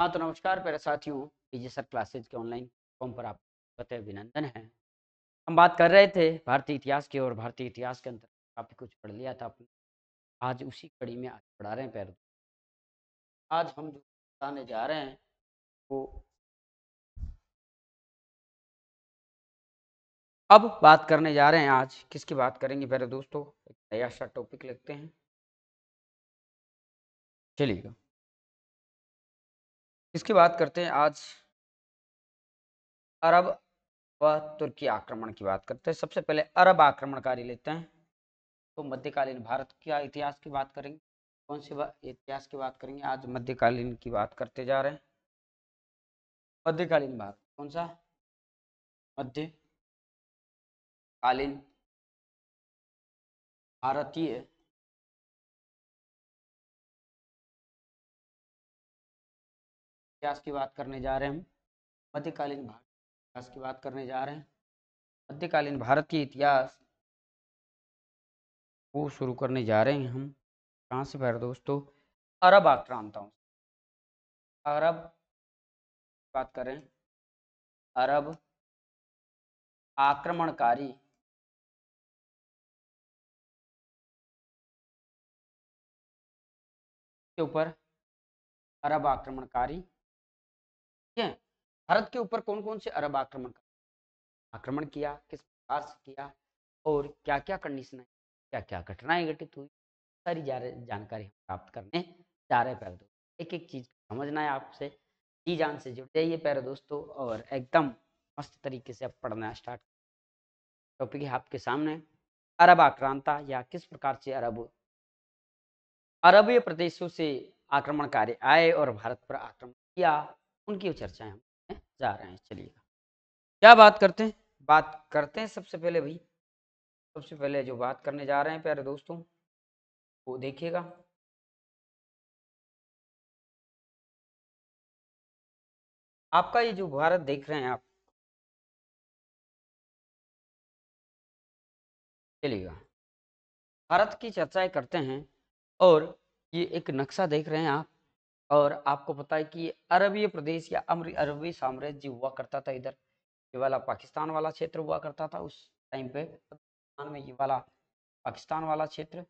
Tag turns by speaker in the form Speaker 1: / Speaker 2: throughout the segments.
Speaker 1: हाँ तो नमस्कार मेरे साथियों विजय सर क्लासेज के ऑनलाइन फॉर्म पर आप
Speaker 2: फतेह अभिनंदन है हम बात कर रहे थे भारतीय इतिहास की और भारतीय इतिहास के अंतर काफ़ी
Speaker 1: कुछ पढ़ लिया था आपने आज उसी कड़ी में आज पढ़ा रहे हैं पैर आज हम जो बताने जा रहे हैं वो अब बात करने जा रहे हैं आज किसकी बात करेंगे पहले दोस्तों एक नया सा टॉपिक लेते हैं चलिएगा इसकी बात करते हैं आज अरब
Speaker 2: व तुर्की आक्रमण की बात करते हैं सबसे पहले अरब आक्रमणकारी लेते हैं तो मध्यकालीन भारत का इतिहास की बात करेंगे कौन सी इतिहास की बात करेंगे आज मध्यकालीन
Speaker 1: की बात करते जा रहे हैं मध्यकालीन भारत कौन सा मध्यकालीन भारतीय इतिहास की बात करने जा रहे हैं हम मध्यकालीन भारत इतिहास की बात करने जा रहे हैं मध्यकालीन भारत की इतिहास
Speaker 2: वो शुरू करने जा रहे हैं हम कहाँ से भर दोस्तों अरब आक्रांताओं
Speaker 1: अरब बात करें अरब आक्रमणकारी के ऊपर अरब आक्रमणकारी है भारत के ऊपर कौन कौन से अरब आक्रमण
Speaker 2: आक्रमण किया किस प्रकार से किया और क्या क्या कंडीशन है क्या क्या घटनाएं घटित हुई सारी जानकारी हम प्राप्त करने जा रहे पैर दोस्तों एक एक चीज समझना है आपसे जी जान से जुड़ जाइए पैर दोस्तों और एकदम मस्त तरीके से आप पढ़ना स्टार्ट टॉपिक है आपके सामने अरब आक्रांता या किस प्रकार से अरब अरबीय प्रदेशों से आक्रमणकारी आए और भारत पर आक्रमण किया उनकी चर्चाएं हम जा रहे हैं चलिएगा क्या बात करते हैं बात करते हैं सबसे पहले भाई सबसे पहले जो बात करने जा रहे हैं
Speaker 1: प्यारे दोस्तों वो देखिएगा आपका ये जो भारत देख रहे हैं आप चलिएगा भारत की चर्चाएं करते हैं और ये एक नक्शा देख रहे हैं आप
Speaker 2: और आपको पता है कि अरबी प्रदेश या अम्र अरबी साम्राज्य हुआ करता था इधर ये
Speaker 1: वाला पाकिस्तान वाला क्षेत्र हुआ करता था उस टाइम पे पाकिस्तान में ये वाला पाकिस्तान वाला क्षेत्र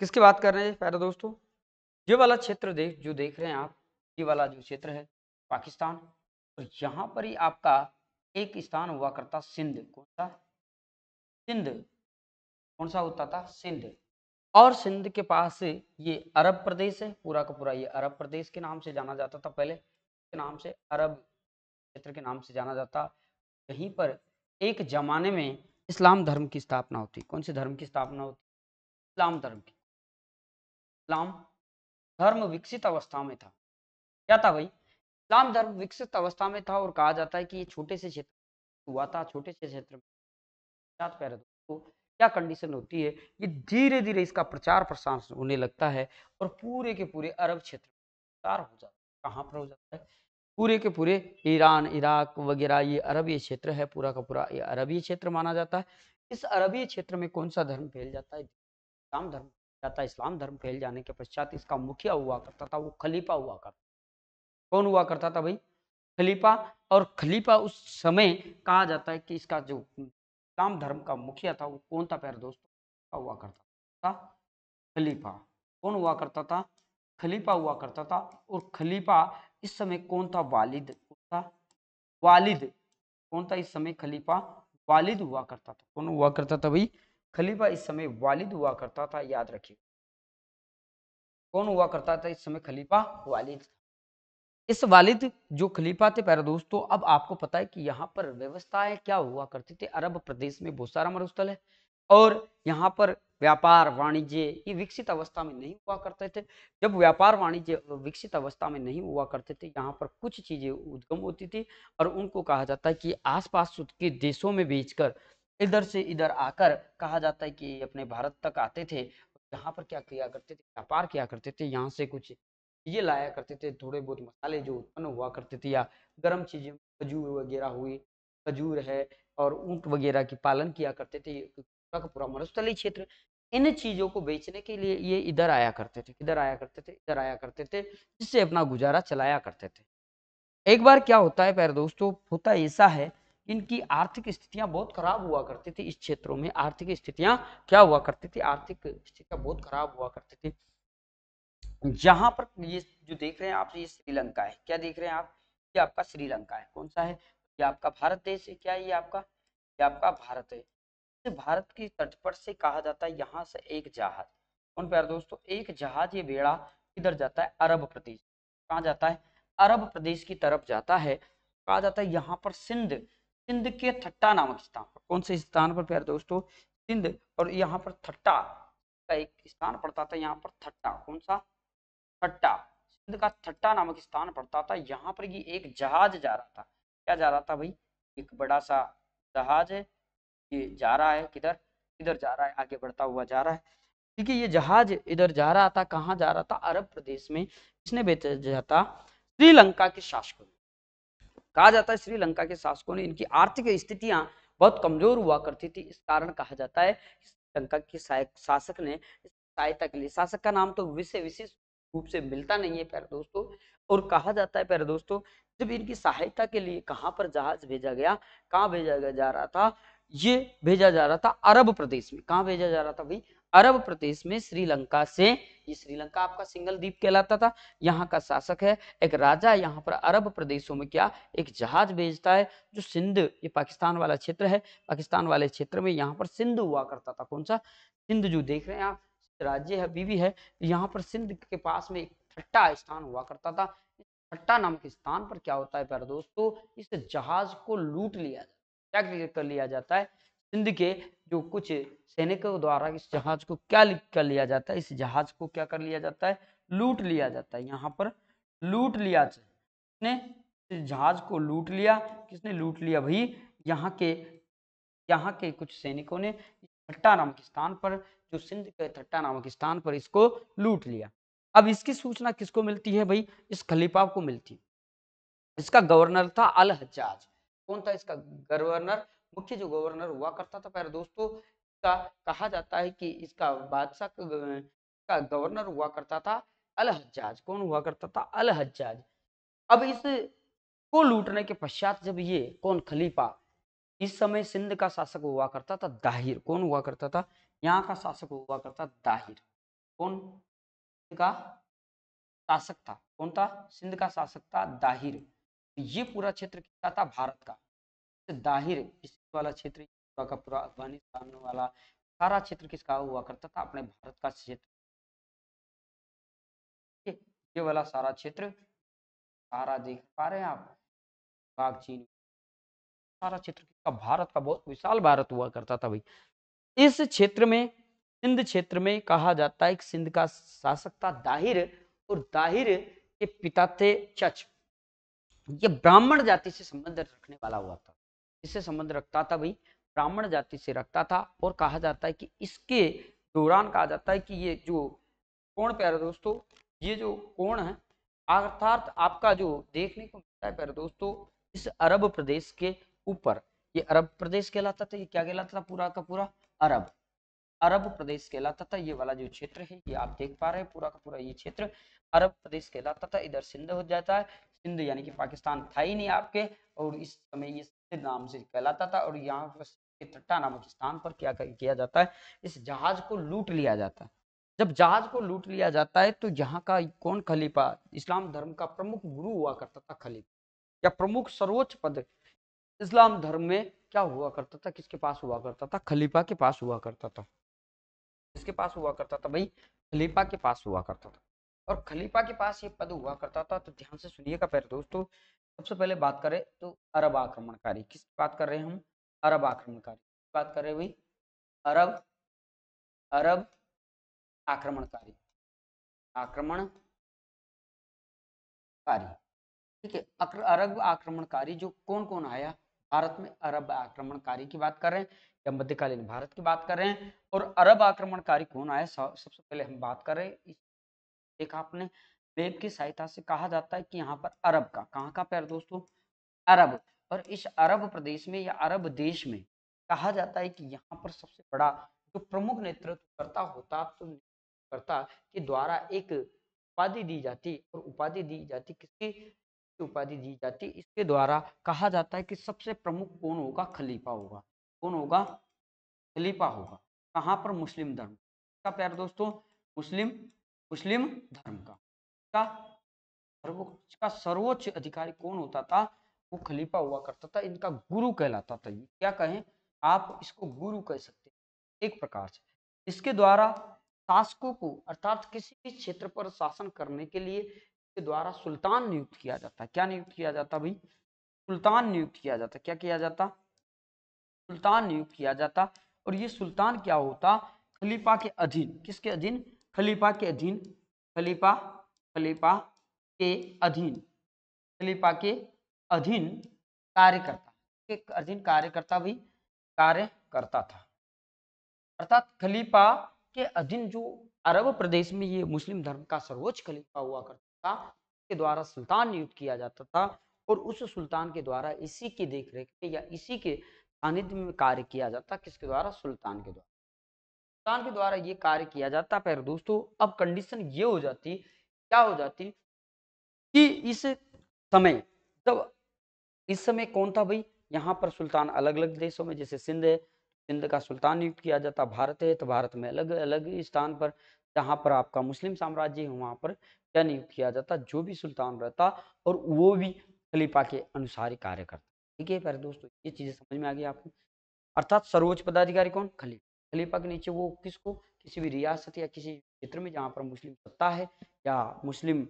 Speaker 1: किसकी बात कर रहे हैं प्यारे दोस्तों ये वाला क्षेत्र देख जो देख रहे हैं आप
Speaker 2: ये वाला जो क्षेत्र है पाकिस्तान और यहाँ पर ही आपका एक स्थान हुआ करता सिंध कौन सा सिंध कौन सा होता था सिंध और सिंध के पास ये अरब प्रदेश है पूरा का पूरा ये अरब प्रदेश के नाम से जाना जाता था पहले के नाम से अरब क्षेत्र के नाम से जाना जाता यहीं पर एक जमाने में इस्लाम धर्म की स्थापना होती कौन से धर्म की स्थापना होती इस्लाम धर्म की इस्लाम धर्म विकसित अवस्था में था क्या था भाई इस्लाम धर्म विकसित अवस्था में था और कहा जाता है कि ये छोटे से क्षेत्र हुआ था छोटे से क्षेत्र में क्या कंडीशन होती है ये धीरे धीरे इसका प्रचार प्रसार होने लगता है और पूरे के पूरे अरब क्षेत्र प्रचार हो जाता है कहाँ पर हो जाता है पूरे के पूरे ईरान इराक वगैरह ये अरबीय क्षेत्र है पूरा का पूरा ये अरबीय क्षेत्र माना जाता है इस अरबीय क्षेत्र में कौन सा धर्म फैल जाता है इस्लाम धर्म जाता है इस्लाम धर्म फैल जाने के पश्चात इसका मुखिया हुआ करता था वो खलीफा हुआ करता कौन हुआ करता था भाई खलीफा और खलीफा उस समय कहा जाता है कि इसका जो इस्लाम धर्म का मुखिया था वो कौन था प्यारे दोस्तों हुआ करता था खलीफा कौन हुआ करता था खलीफा हुआ करता था और खलीफा इस समय कौन था वालिद कौन था वालिद कौन था इस समय खलीफा वालिद हुआ करता था कौन हुआ करता था भाई खलीफा इस समय वालिद हुआ करता था याद रखिए कौन हुआ करता था इस समय खलीफा वालिद इस वालिद जो खलीफा थे पैरा दोस्तों अब आपको पता है कि यहाँ पर व्यवस्थाएं क्या हुआ करती थी अरब प्रदेश में बहुत सारा मरुस्थल है और यहाँ पर व्यापार वाणिज्य ये विकसित अवस्था में नहीं हुआ करते थे जब व्यापार वाणिज्य विकसित अवस्था में नहीं हुआ करते थे यहाँ पर कुछ चीज़ें उद्गम होती थी और उनको कहा जाता है कि आसपास के देशों में बेचकर इधर से इधर आकर कहा जाता है कि अपने भारत तक आते थे यहाँ पर क्या किया करते थे व्यापार किया करते थे यहाँ से कुछ ये लाया करते थे थोड़े बहुत मसाले जो उत्पन्न हुआ करते थे या गर्म चीज़ें खजूर वगैरह हुई खजूर है और ऊँट वगैरह की पालन किया करते थे पूरा का पूरा मरुस्थली क्षेत्र इन चीज़ों को बेचने के लिए ये इधर आया करते थे इधर आया करते थे इधर आया करते थे जिससे अपना गुजारा चलाया करते थे एक बार क्या होता है प्यारे दोस्तों होता ऐसा है इनकी आर्थिक स्थितियां बहुत खराब हुआ करती थी इस क्षेत्रों में आर्थिक स्थितियां क्या हुआ करती थी आर्थिक स्थितियां बहुत खराब हुआ करती थी जहां पर ये जो देख रहे हैं आप ये श्रीलंका है क्या देख रहे हैं आप ये आपका श्रीलंका है कौन सा है ये आपका भारत देश है क्या ये आपका ये आपका भारत है भारत की तट पर से कहा जाता है यहाँ से एक जहाज उन प्यार दोस्तों एक जहाज ये बेड़ा किधर जाता है अरब प्रदेश कहाँ जाता है अरब प्रदेश की तरफ जाता है कहा जाता है यहाँ पर सिंध सिंध के थट्टा नामक स्थान पर कौन से स्थान पर प्यार दोस्तों सिंध और यहाँ पर थट्टा का एक स्थान पड़ता था यहाँ पर थट्टा कौन सा थट्टा सिंध का थट्टा नामक स्थान पड़ता था यहाँ पर ये एक जहाज जा रहा था क्या जा रहा था भाई एक बड़ा सा जहाज है ये जा रहा है किधर इधर जा रहा है आगे बढ़ता हुआ जा रहा है ठीक है ये जहाज इधर जा रहा था कहाँ जा रहा था अरब प्रदेश में इसने बेचा जाता श्रीलंका के शासकों ने कहा जाता है श्रीलंका के शासकों ने इनकी आर्थिक स्थितियां बहुत कमजोर हुआ करती थी इस कारण कहा जाता है श्रीलंका के शासक ने सहायता के लिए शासक का नाम तो विशेष विशेष रूप से मिलता नहीं है प्यारे दोस्तों और कहा जाता है प्यारे दोस्तों जब इनकी सहायता के लिए कहाँ पर जहाज भेजा गया कहाँ भेजा जा रहा था ये भेजा जा रहा था अरब प्रदेश में कहा भेजा जा रहा था भाई अरब प्रदेश में श्रीलंका से ये श्रीलंका आपका सिंगल द्वीप कहलाता था यहाँ का शासक है एक राजा यहाँ पर अरब प्रदेशों में क्या एक जहाज भेजता है जो सिंध ये पाकिस्तान वाला क्षेत्र है पाकिस्तान वाले क्षेत्र में यहाँ पर सिंध हुआ करता था कौन सा सिंध जो देख रहे हैं आप राज्य है अभी भी है यहाँ पर सिंध के पास में एक ठट्टा स्थान हुआ करता था ठट्टा नाम के स्थान पर क्या होता है प्यारे दोस्तों इस जहाज को लूट लिया जाता है क्या कर लिया जाता है सिंध के जो कुछ सैनिकों द्वारा इस जहाज को क्या कर लिया जाता है इस जहाज को क्या कर लिया जाता है लूट लिया जाता है यहाँ पर लूट लिया किसने जहाज को लूट लिया किसने लूट लिया भाई यहाँ के यहाँ के कुछ सैनिकों ने भट्टा नाम के स्थान पर जो सिंध के थट्टा नामक स्थान पर इसको लूट लिया अब इसकी सूचना किसको मिलती है भाई इस खलीफा को मिलती है इसका गवर्नर था अल हजाज कौन था इसका गवर्नर मुख्य जो गवर्नर हुआ करता था प्यारे दोस्तों का कहा जाता है कि इसका बादशाह का गवर्नर हुआ करता था अल हजाज कौन हुआ करता था अल हजाज अब इस को लूटने के पश्चात जब ये कौन खलीफा इस समय सिंध का शासक हुआ करता था दाहिर कौन हुआ करता था यहाँ का शासक हुआ करता दाहिर कौन का शासक था कौन था सिंध का शासक था दाहिर तो ये पूरा क्षेत्र किसका था भारत का तो दाहिर इस वाला क्षेत्र का पूरा अफगानिस्तान वाला सारा क्षेत्र किसका हुआ करता था अपने
Speaker 1: भारत का क्षेत्र ये वाला सारा क्षेत्र सारा देख पा रहे हैं आप बाग चीन सारा क्षेत्र
Speaker 2: किसका भारत का बहुत विशाल भारत हुआ करता था भाई इस क्षेत्र में सिंध क्षेत्र में कहा जाता है कि सिंध का शासक था दाहिर और दाहिर के पिता थे चच ये ब्राह्मण जाति से संबंध रखने वाला हुआ था इससे संबंध रखता था भाई ब्राह्मण जाति से रखता था और कहा जाता है कि इसके दौरान कहा जाता है कि ये जो कोण प्यारे दोस्तों ये जो कोण है अर्थात आपका जो देखने को मिलता है प्यारे दोस्तों इस अरब प्रदेश के ऊपर ये अरब प्रदेश कहलाता था ये क्या कहलाता था पूरा का पूरा अरब अरब प्रदेश कहलाता था ये वाला जो क्षेत्र है ये आप देख पा रहे हैं पूरा का पूरा ये क्षेत्र अरब प्रदेश कहलाता था इधर सिंध हो जाता है सिंध यानी कि पाकिस्तान था ही नहीं आपके और इस समय ये सिंध नाम से कहलाता था और यहाँ पर तट्टा नामक स्थान पर क्या किया जाता है इस जहाज को लूट लिया जाता है जब जहाज को लूट लिया जाता है तो यहाँ का कौन खलीफा इस्लाम धर्म का प्रमुख गुरु हुआ करता था खलीफा या प्रमुख सर्वोच्च पद इस्लाम धर्म में क्या हुआ करता था किसके पास हुआ करता था खलीफा के पास हुआ करता था किसके पास हुआ करता था भाई खलीफा के पास हुआ करता था और खलीफा के पास ये पद हुआ करता था तो ध्यान से सुनिएगा पहले दोस्तों सबसे पहले बात करें तो अरब आक्रमणकारी किस बात कर रहे हैं हम
Speaker 1: अरब आक्रमणकारी बात कर रहे भाई अरब अरब आक्रमणकारी आक्रमणकारी
Speaker 2: ठीक है अरब आक्रमणकारी जो कौन कौन आया भारत में अरब आक्रमणकारी की बात कर रहे हैं या मध्यकालीन भारत की बात कर रहे हैं और अरब आक्रमणकारी कौन आया सबसे पहले हम बात कर रहे हैं एक आपने वेब की सहायता से कहा जाता है कि यहाँ पर अरब का कहाँ का पैर दोस्तों अरब और इस अरब प्रदेश में या अरब देश में कहा जाता है कि यहाँ पर सबसे बड़ा जो प्रमुख नेतृत्व करता होता तो करता के द्वारा एक उपाधि दी जाती और उपाधि दी जाती किसकी उपाधि दी जाती है इसके द्वारा कहा जाता है कि सबसे प्रमुख कौन होगा खलीफा होगा कौन होगा खलीफा होगा कहाँ पर मुस्लिम धर्म का प्यार दोस्तों मुस्लिम मुस्लिम धर्म का इसका सर्वोच्च अधिकारी कौन होता था वो खलीफा हुआ करता था इनका गुरु कहलाता था क्या कहें आप इसको गुरु कह सकते एक प्रकार से इसके द्वारा शासकों को अर्थात किसी भी क्षेत्र पर शासन करने के लिए के द्वारा सुल्तान नियुक्त किया जाता है क्या नियुक्त किया जाता भाई सुल्तान नियुक्त किया जाता क्या किया जाता सुल्तान नियुक्त किया जाता और ये सुल्तान क्या होता खलीफा के अधीन किसके अधीन खलीफा के अधीन खलीफा खलीफा के अधीन खलीफा के अधीन कार्यकर्ता के अधीन कार्य करता भी कार्य करता था अर्थात खलीफा के अधीन जो अरब प्रदेश में ये मुस्लिम धर्म का सर्वोच्च खलीफा हुआ करता था के द्वारा सुल्तान नियुक्त किया जाता था और उस सुल्तान के द्वारा इसी की देख रेख में या इसी के सानिध्य में कार्य किया जाता किसके द्वारा सुल्तान के द्वारा सुल्तान के द्वारा ये कार्य किया जाता पर दोस्तों अब कंडीशन ये हो जाती क्या हो जाती कि इस समय जब इस समय कौन था भाई यहाँ पर सुल्तान अलग अलग देशों में जैसे सिंध है सिंध का सुल्तान नियुक्त किया जाता भारत है तो भारत में अलग अलग स्थान पर जहाँ पर आपका मुस्लिम साम्राज्य है वहाँ पर क्या नियुक्त किया जाता जो भी सुल्तान रहता और वो भी खलीफा के अनुसार ही कार्य करता ठीक है प्यारे दोस्तों ये चीज़ें समझ में आ गई आपको अर्थात सर्वोच्च पदाधिकारी कौन खलीफा खलीफा के नीचे वो किसको किसी भी रियासत या किसी क्षेत्र में जहाँ पर मुस्लिम सत्ता है या मुस्लिम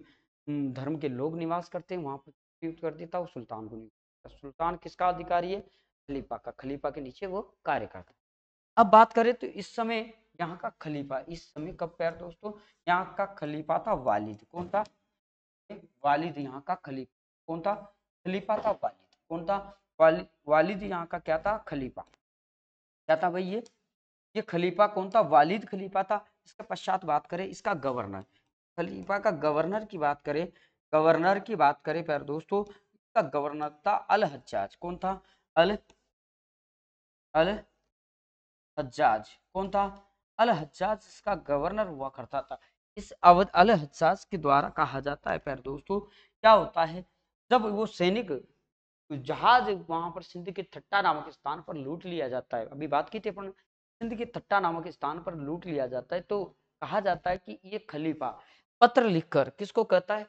Speaker 2: धर्म के लोग निवास करते हैं वहाँ पर नियुक्त कर देता वो सुल्तान को नियुक्त सुल्तान किसका अधिकारी है खलीफा का खलीफा के नीचे वो कार्य करता अब बात करें तो इस समय यहाँ का खलीफा इस समय कब पैर दोस्तों यहाँ का खलीफा था वालिद कौन था वालिद यहाँ का खलीफा कौन था खलीफा था वालिद कौन था वालिद वालिद यहाँ का क्या था खलीफा क्या था भाई ये ये खलीफा कौन था वालिद खलीफा था इसके पश्चात बात करें इसका गवर्नर खलीफा का गवर्नर की बात करें गवर्नर की बात करें पैर दोस्तों इसका गवर्नर था अल हज्जाज कौन था अल अल हज्जाज कौन था अल हजाज इसका गवर्नर हुआ करता था इस अवध अल हजाज के द्वारा कहा जाता है पैर दोस्तों क्या होता है जब वो सैनिक जहाज वहां पर सिंध के थट्टा नामक स्थान पर लूट लिया जाता है अभी बात की थी अपन सिंध के थट्टा नामक स्थान पर लूट लिया जाता है तो कहा जाता है कि ये खलीफा पत्र लिखकर किसको कहता है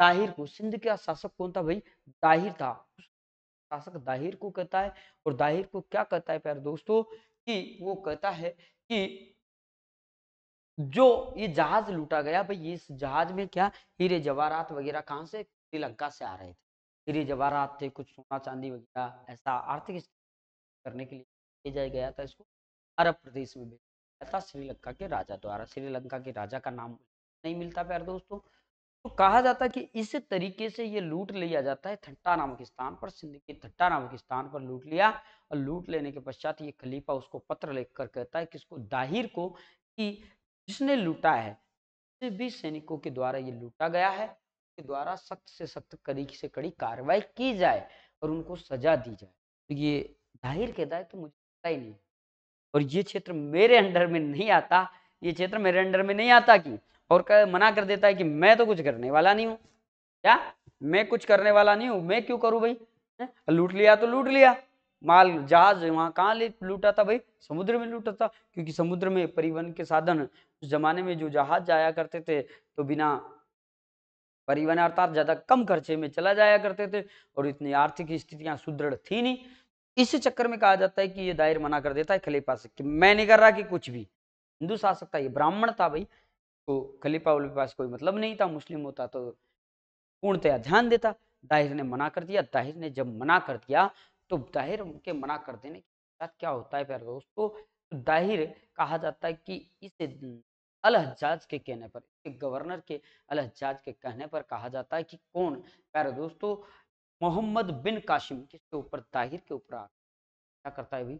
Speaker 2: दाहिर को सिंध का शासक कौन था भाई दाहिर था शासक दाहिर को कहता है और दाहिर को क्या कहता है प्यार दोस्तों कि वो कहता है कि जो ये जहाज लूटा गया भाई इस जहाज में क्या हीरे जवाहरात वगैरह कहाँ से श्रीलंका से आ रहे थे हीरे जवाहरात थे कुछ सोना चांदी वगैरह ऐसा आर्थिक करने के लिए भेजा गया था इसको अरब प्रदेश में भेजा गया था श्रीलंका के राजा द्वारा श्रीलंका के राजा का नाम नहीं मिलता प्यार दोस्तों तो कहा जाता है कि इस तरीके से ये लूट लिया जाता है थट्टा नामक स्थान पर सिंध के थट्टा नामक स्थान पर लूट लिया और लूट लेने के पश्चात ये खलीफा उसको पत्र लिख कर कहता है किसको दाहिर को कि जिसने लूटा है भी सैनिकों के द्वारा ये लूटा गया है उसके द्वारा सख्त से सख्त कड़ी से कड़ी कार्रवाई की जाए और उनको सजा दी जाए तो ये जाहिर कहता है कि मुझे पता ही नहीं और ये क्षेत्र मेरे अंडर में नहीं आता ये क्षेत्र मेरे अंडर में नहीं आता कि और कर, मना कर देता है कि मैं तो कुछ करने वाला नहीं हूँ क्या मैं कुछ करने वाला नहीं हूँ मैं क्यों करूँ भाई लूट लिया तो लूट लिया माल जहाज वहाँ कहाँ लूटा था भाई समुद्र में लूटा था क्योंकि समुद्र में परिवहन के साधन उस जमाने में जो जहाज जाया करते थे तो बिना परिवहन अर्थात ज़्यादा कम खर्चे में चला जाया करते थे और इतनी आर्थिक स्थितियां सुदृढ़ थी नहीं इस चक्कर में कहा जाता है कि ये दायर मना कर देता है खलीफा से कि मैं नहीं कर रहा कि कुछ भी हिंदू शासक था ये ब्राह्मण था भाई तो खलीफा वाले पास कोई मतलब नहीं था मुस्लिम होता तो पूर्णतया ध्यान देता दाहिर ने मना कर दिया दाहिर ने जब मना कर दिया तो दाहिर उनके मना कर देने के साथ क्या होता है प्यारे दोस्तों तो दाहिर कहा जाता है कि इस अलहजाज के कहने पर गवर्नर के अलहजाज के कहने पर कहा जाता है कि कौन प्यारे दोस्तों मोहम्मद बिन काशिम किसके ऊपर ताहिर के ऊपर क्या करता है भाई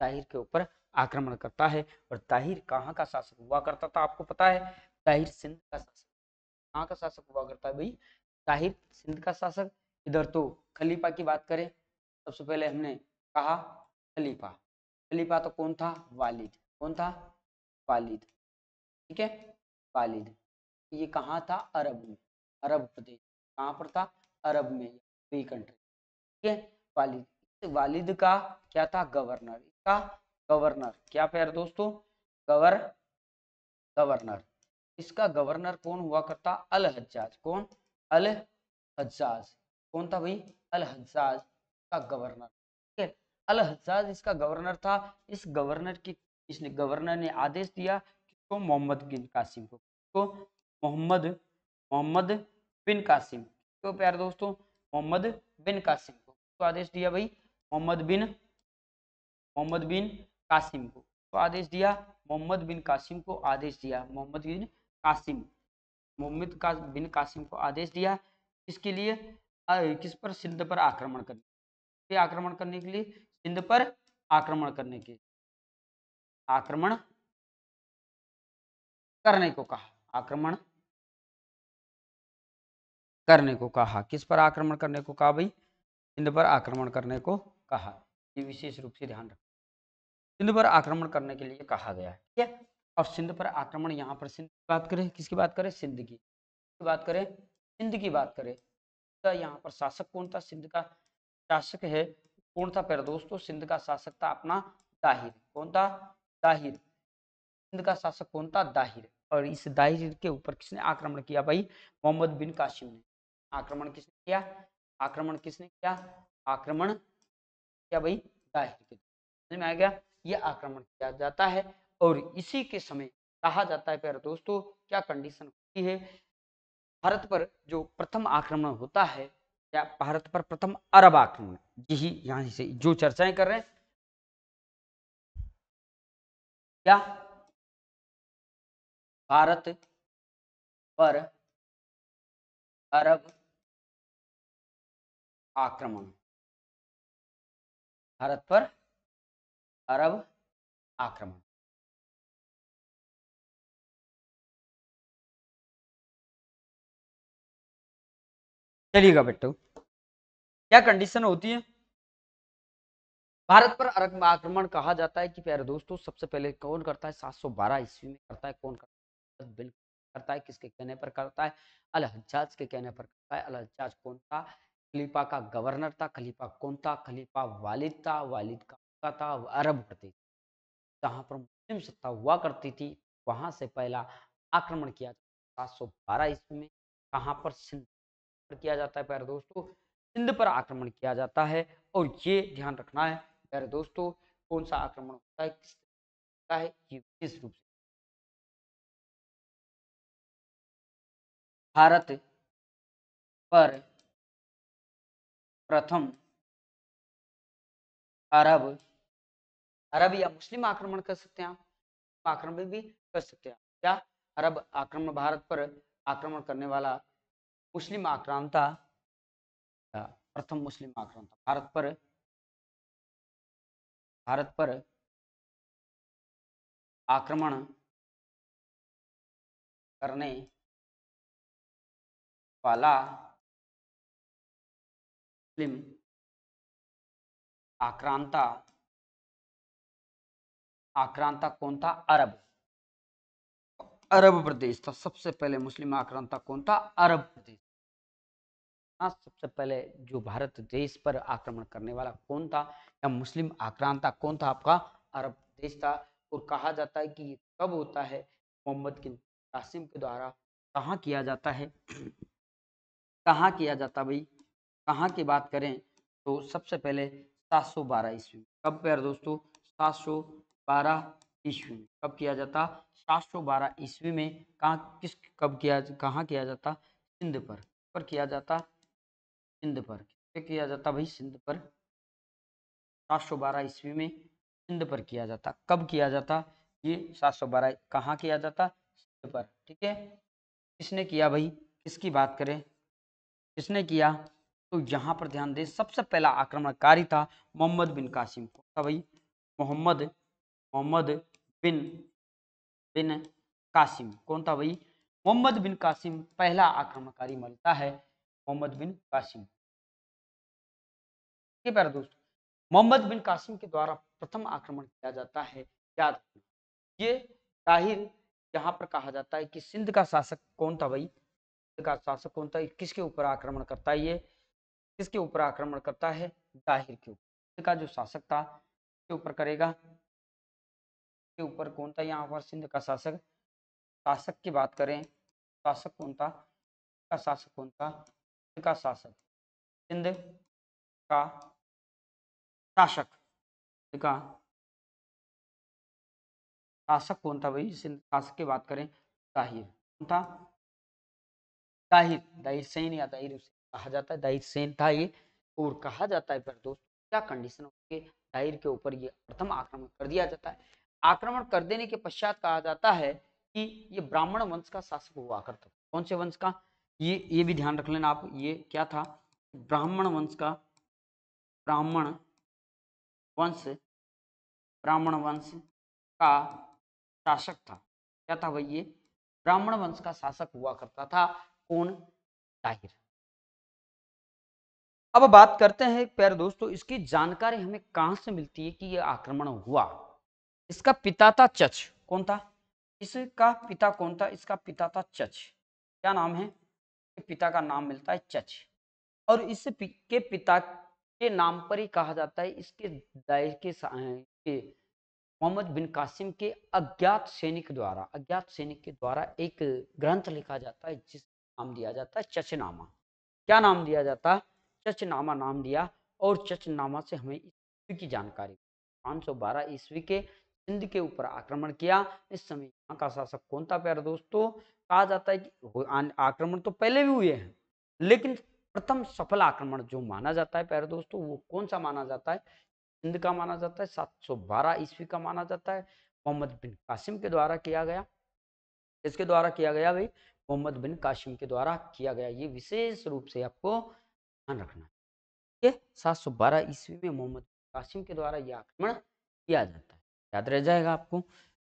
Speaker 2: ताहिर के ऊपर आक्रमण करता है और ताहिर कहाँ का शासक हुआ करता था आपको पता है ताहिर सिंध का शासक कहाँ का शासक हुआ करता है भाई ताहिर सिंध का शासक इधर तो खलीफा की बात करें सबसे पहले हमने कहा खलीफा खलीफा तो कौन था वालिद कौन था वालिद ठीक है वालिद ये कहाँ था अरब में अरब प्रदेश कहाँ पर था अरब में फ्री कंट्री ठीक है वालिद वालिद का क्या था गवर्नर इसका गवर्नर क्या पैर दोस्तों गवर गवर्नर इसका गवर्नर कौन हुआ करता अल हजाज कौन अल हजाज कौन था भाई अल हजाज का गवर्नर ठीक है अल हजाज इसका गवर्नर था इस गवर्नर की इसने गवर्नर ने आदेश दिया को मोहम्मद बिन कासिम को को मोहम्मद मोहम्मद बिन कासिम तो प्यार दोस्तों मोहम्मद बिन कासिम को तो आदेश दिया भाई मोहम्मद बिन मोहम्मद बिन कासिम को तो आदेश दिया मोहम्मद बिन कासिम को आदेश दिया मोहम्मद बिन कासिम मोहम्मद का बिन कासिम को आदेश दिया इसके लिए किस पर सिंध पर आक्रमण करने आक्रमण करने के लिए सिंध
Speaker 1: पर आक्रमण करने के आक्रमण करने को कहा आक्रमण करने
Speaker 2: को कहा किस पर आक्रमण करने को कहा भाई सिंध पर आक्रमण करने को कहा ये विशेष रूप से ध्यान रख सिंध पर आक्रमण करने के लिए कहा गया है ठीक है और सिंध पर आक्रमण यहाँ पर सिंध की बात करें किसकी बात करें सिंध की बात करें सिंध की बात करें तो यहाँ पर शासक कौन था सिंध का शासक है कौन था पर दोस्तों सिंध का शासक था अपना दाहिर कौन था दाहिर हिंद का शासक कौन था दाहिर और इस दाहिर के ऊपर किसने आक्रमण किया भाई मोहम्मद बिन काशिम ने आक्रमण किसने किया आक्रमण किसने किया आक्रमण किया भाई दाहिर के में आ गया ये आक्रमण किया जाता है और इसी के समय कहा जाता है प्यारे दोस्तों क्या कंडीशन होती है भारत पर जो प्रथम आक्रमण होता है या भारत पर प्रथम अरब आक्रमण यही यहाँ से जो चर्चाएं कर रहे हैं
Speaker 1: या भारत पर अरब आक्रमण भारत पर अरब आक्रमण चलिएगा बेटो क्या कंडीशन होती है
Speaker 2: भारत पर अरब आक्रमण कहा जाता है कि प्यारे दोस्तों सबसे पहले कौन करता है 712 ईस्वी में करता है कौन करता है बिल्कुल करता है किसके कहने पर करता है अल हजाज के कहने पर करता है अल हजाज कौन था खलीफा का गवर्नर था खलीफा कौन था खलीफा वालिद था वालिद का था अरब करती थी जहाँ पर मुस्लिम सत्ता हुआ करती थी वहाँ से पहला आक्रमण किया सात सौ बारह ईस्वी में कहाँ पर सिंध पर किया जाता है प्यारे दोस्तों सिंध पर आक्रमण किया जाता है और ये ध्यान रखना है प्यारे
Speaker 1: दोस्तों कौन सा आक्रमण होता है किस होता है ये विशेष रूप से भारत पर प्रथम अरब अरब या मुस्लिम आक्रमण कर सकते हैं आप आक्रमण भी कर सकते हैं
Speaker 2: क्या अरब आक्रमण भारत पर आक्रमण करने वाला मुस्लिम आक्रांता
Speaker 1: प्रथम मुस्लिम आक्रांता भारत पर भारत पर आक्रमण करने वाला मुस्लिम आक्रांता आक्रांता कौन था अरब
Speaker 2: अरब प्रदेश था सबसे पहले मुस्लिम आक्रांता कौन था अरब प्रदेश हाँ, सबसे पहले जो भारत देश पर आक्रमण करने वाला कौन था या मुस्लिम आक्रांता कौन था आपका अरब देश था और कहा जाता है कि ये कब होता है मोहम्मद के कासिम के द्वारा कहाँ किया जाता है कहाँ किया जाता भाई कहाँ की बात करें तो सबसे पहले 712 ईस्वी में कब प्यार दोस्तों 712 ईस्वी में कब किया जाता 712 ईस्वी में कहाँ किस कब किया कहाँ किया जाता सिंध पर पर किया जाता सिंध पर किया जाता भाई सिंध पर 712 ईस्वी में सिंध पर किया जाता कब किया जाता ये 712 कहाँ किया जाता सिंध पर ठीक है किसने किया भाई किसकी बात करें किसने किया तो यहाँ पर ध्यान दें सबसे पहला आक्रमणकारी था मोहम्मद बिन कासिम कौन था भाई मोहम्मद मोहम्मद बिन बिन कासिम कौन था भाई मोहम्मद बिन कासिम पहला आक्रमणकारी मिलता है मोहम्मद बिन कासिम ठीक है दोस्त मोहम्मद बिन कासिम के द्वारा प्रथम आक्रमण किया जाता है याद ये ताहिर यहाँ पर कहा जाता है कि सिंध का शासक कौन था भाई का शासक कौन था किसके ऊपर आक्रमण करता है ये किसके ऊपर आक्रमण करता है दाहिर के ऊपर का जो शासक था के ऊपर करेगा के ऊपर कौन था यहाँ पर सिंध का शासक
Speaker 1: शासक की बात करें शासक कौन था का शासक कौन था का शासक सिंध का शासक का शासक कौन था भाई सिंध शासक की बात
Speaker 2: करें ताहिर कौन था दाहिर दाहिर सेन या दाहिर कहा जाता है दाहिर सेन था ये और कहा जाता है पर दोस्त क्या कंडीशन है दाहिर के ऊपर ये प्रथम आक्रमण कर दिया जाता है आक्रमण कर देने के पश्चात कहा जाता है कि ये ब्राह्मण वंश का शासक हुआ करता कौन से वंश का ये ये भी ध्यान रख लेना आप ये
Speaker 1: क्या था ब्राह्मण वंश का ब्राह्मण वंश ब्राह्मण वंश का शासक था क्या था
Speaker 2: भाई ये ब्राह्मण वंश का शासक हुआ करता था पूर्ण ताहिर अब बात करते हैं प्यारे दोस्तों इसकी जानकारी हमें कहां से मिलती है कि यह आक्रमण हुआ इसका पिता था चच कौन था इसका पिता कौन था इसका पिता था चच क्या नाम है पिता का नाम मिलता है चच और इस के पिता के नाम पर ही कहा जाता है इसके दायर के मोहम्मद बिन कासिम के अज्ञात सैनिक द्वारा अज्ञात सैनिक के द्वारा एक ग्रंथ लिखा जाता है जिस नाम दिया जाता है चचनामा क्या नाम दिया जाता है चचनामा नाम दिया और चचनामा से हमें ईस्वी की जानकारी पाँच सौ बारह ईस्वी के सिंध के ऊपर आक्रमण किया इस समय यहाँ का शासक कौन था प्यारे दोस्तों कहा जाता है कि आक्रमण तो पहले भी हुए हैं लेकिन प्रथम सफल आक्रमण जो माना जाता है प्यारे दोस्तों वो कौन सा माना जाता है सिंध का माना जाता है 712 ईस्वी का माना जाता है मोहम्मद बिन कासिम के द्वारा किया गया इसके द्वारा किया गया भाई मोहम्मद बिन काशिम के द्वारा किया गया ये विशेष रूप से आपको ध्यान रखना है सात सौ बारह ईस्वी में मोहम्मद काशिम के द्वारा यह आक्रमण किया जाता है याद रह जाएगा आपको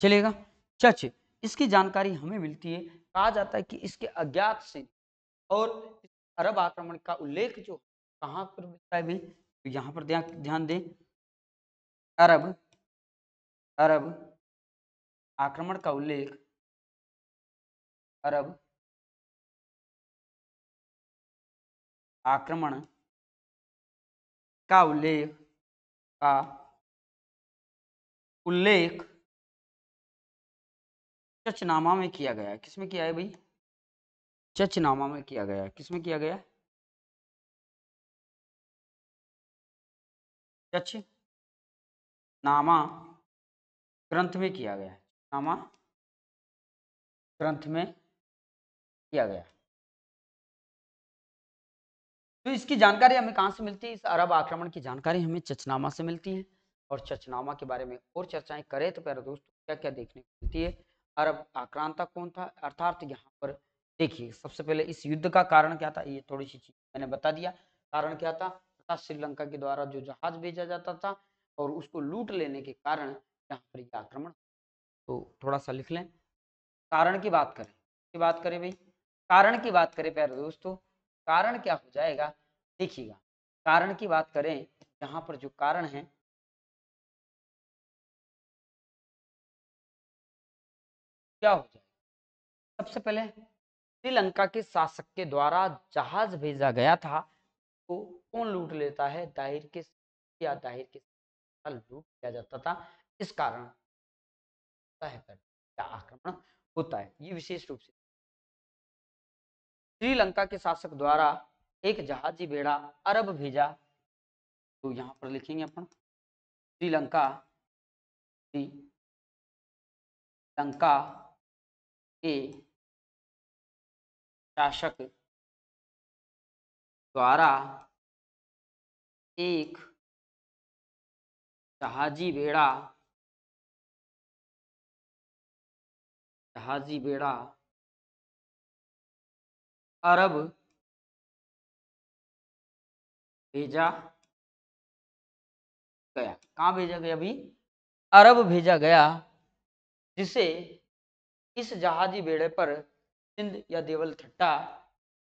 Speaker 2: चलेगा चर्च इसकी जानकारी हमें मिलती है कहा जाता है कि इसके अज्ञात से और अरब आक्रमण का उल्लेख जो कहाँ पर मिलता है भाई तो यहाँ पर ध्यान दें
Speaker 1: अरब अरब आक्रमण का उल्लेख अरब आक्रमण का उल्लेख का उल्लेख चचनामा में किया गया है किसमें किया है भाई चचनामा में किया गया है किसमें किया गया चच नामा ग्रंथ में किया गया नामा ग्रंथ में किया गया तो इसकी जानकारी हमें कहाँ से मिलती है इस अरब आक्रमण की
Speaker 2: जानकारी हमें चचनामा से मिलती है और चचनामा के बारे में और चर्चाएं करें तो प्यारे दोस्तों क्या क्या देखने को मिलती है अरब आक्रांता कौन था अर्थात यहाँ पर देखिए सबसे पहले इस युद्ध का कारण क्या था ये थोड़ी सी चीज मैंने बता दिया कारण क्या था अर्थात श्रीलंका के द्वारा जो जहाज भेजा जाता था और उसको लूट लेने के कारण यहाँ पर यह आक्रमण तो थोड़ा सा लिख लें कारण की बात करें की बात करें भाई कारण की बात करें प्यारे दोस्तों कारण क्या हो
Speaker 1: जाएगा देखिएगा कारण की बात करें यहाँ पर जो कारण है क्या हो जाएगा सबसे पहले श्रीलंका के शासक के द्वारा जहाज भेजा
Speaker 2: गया था तो कौन लूट लेता है दाहिर के या दाहिर के लूट किया जाता था इस कारण होता है आक्रमण होता है ये विशेष रूप से श्रीलंका के शासक द्वारा एक जहाजी बेड़ा अरब भेजा
Speaker 1: तो यहां पर लिखेंगे अपन श्रीलंका श्रीलंका के शासक द्वारा एक जहाजी बेड़ा जहाजी बेड़ा अरब भेजा गया कहा भेजा गया अभी अरब भेजा गया जिसे इस
Speaker 2: जहाजी बेड़े पर सिंध या देवल थट्टा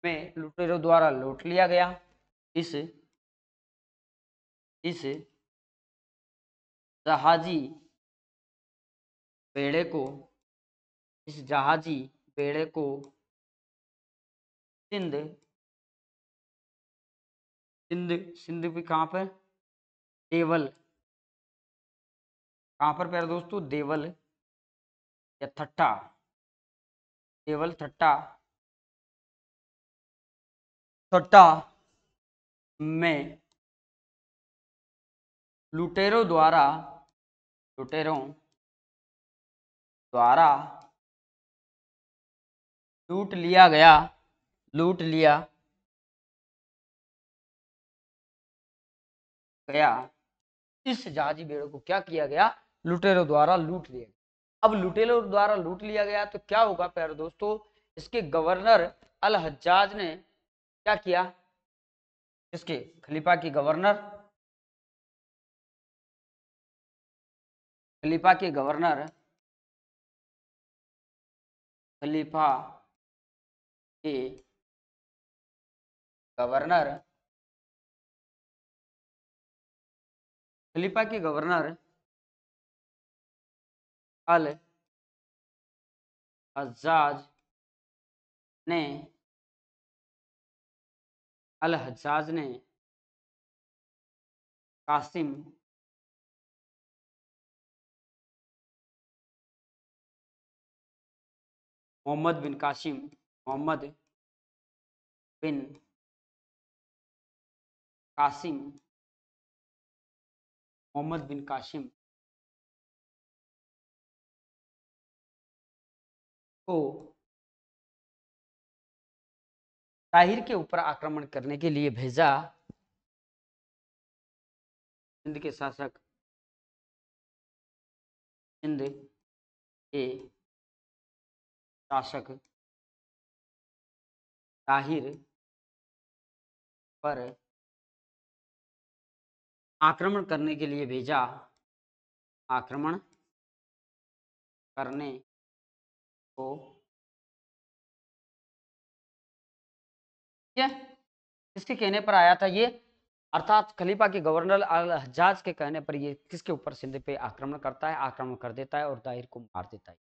Speaker 2: में लुटेरों द्वारा लूट
Speaker 1: लिया गया इस इस जहाजी बेड़े को इस जहाजी बेड़े को सिंध सिंध सिंध भी कहाँ पर देवल कहाँ पर प्यारे दोस्तों देवल या थट्टा देवल थट्टा थट्टा में लुटेरों द्वारा लुटेरों द्वारा लूट लिया गया लूट लिया गया इस जहाजी
Speaker 2: बेड़े को क्या किया गया
Speaker 1: लुटेरों द्वारा लूट लिया
Speaker 2: अब लुटेरों द्वारा लूट लिया गया तो क्या होगा प्यारे दोस्तों इसके गवर्नर अल हज्जाज ने क्या किया
Speaker 1: इसके खलीफा के गवर्नर खलीफा के गवर्नर खलीफा के गवर्नर फिलिपा के गवर्नर अल हजाज ने अल हजाज ने Qasim Mohammad bin Qasim Mohammad bin Qasim Mohammad bin Qasim को ताहिर के ऊपर आक्रमण करने के लिए भेजा हिंद के शासक हिंद के शासक ताहिर पर आक्रमण करने के लिए भेजा आक्रमण करने को
Speaker 2: किसके कहने पर आया था ये अर्थात खलीफा के गवर्नर अल हजाज के कहने पर ये किसके ऊपर सिंध पे आक्रमण करता है आक्रमण कर देता है और दाहिर को मार देता है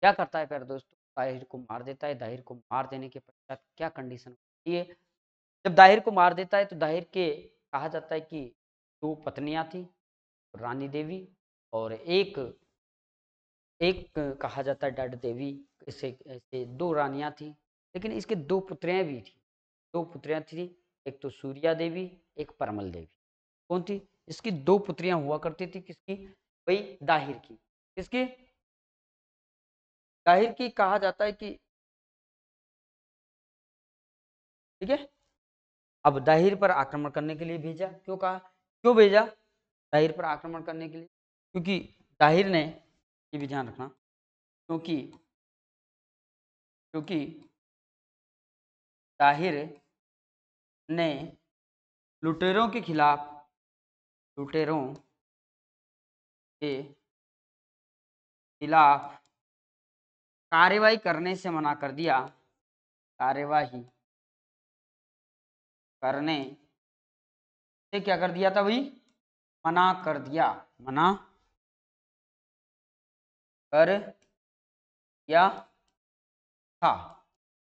Speaker 2: क्या करता है प्यारे दोस्तों दाहिर को मार देता है दाहिर को मार देने के पश्चात क्या कंडीशन होती है जब दाहिर को मार देता है तो दाहिर के कहा जाता है कि दो पत्नियां थी रानी देवी और एक एक कहा जाता है डड देवी इसे ऐसे दो रानियां थी लेकिन इसके दो पुत्रियां भी थी दो पुत्रियां थी एक तो सूर्या देवी एक परमल देवी कौन थी इसकी दो पुत्रियां हुआ करती थी
Speaker 1: किसकी भाई दाहिर की किसकी दाहिर की कहा जाता है कि ठीक है
Speaker 2: अब दाहिर पर आक्रमण करने के लिए भेजा क्यों कहा क्यों भेजा दाहिर पर आक्रमण करने
Speaker 1: के लिए क्योंकि दाहिर ने ये भी ध्यान रखना क्योंकि क्योंकि दाहिर ने लुटेरों के खिलाफ लुटेरों के खिलाफ कार्रवाई करने से मना कर दिया कार्यवाही करने से क्या कर दिया था भाई मना कर दिया मना कर दिया था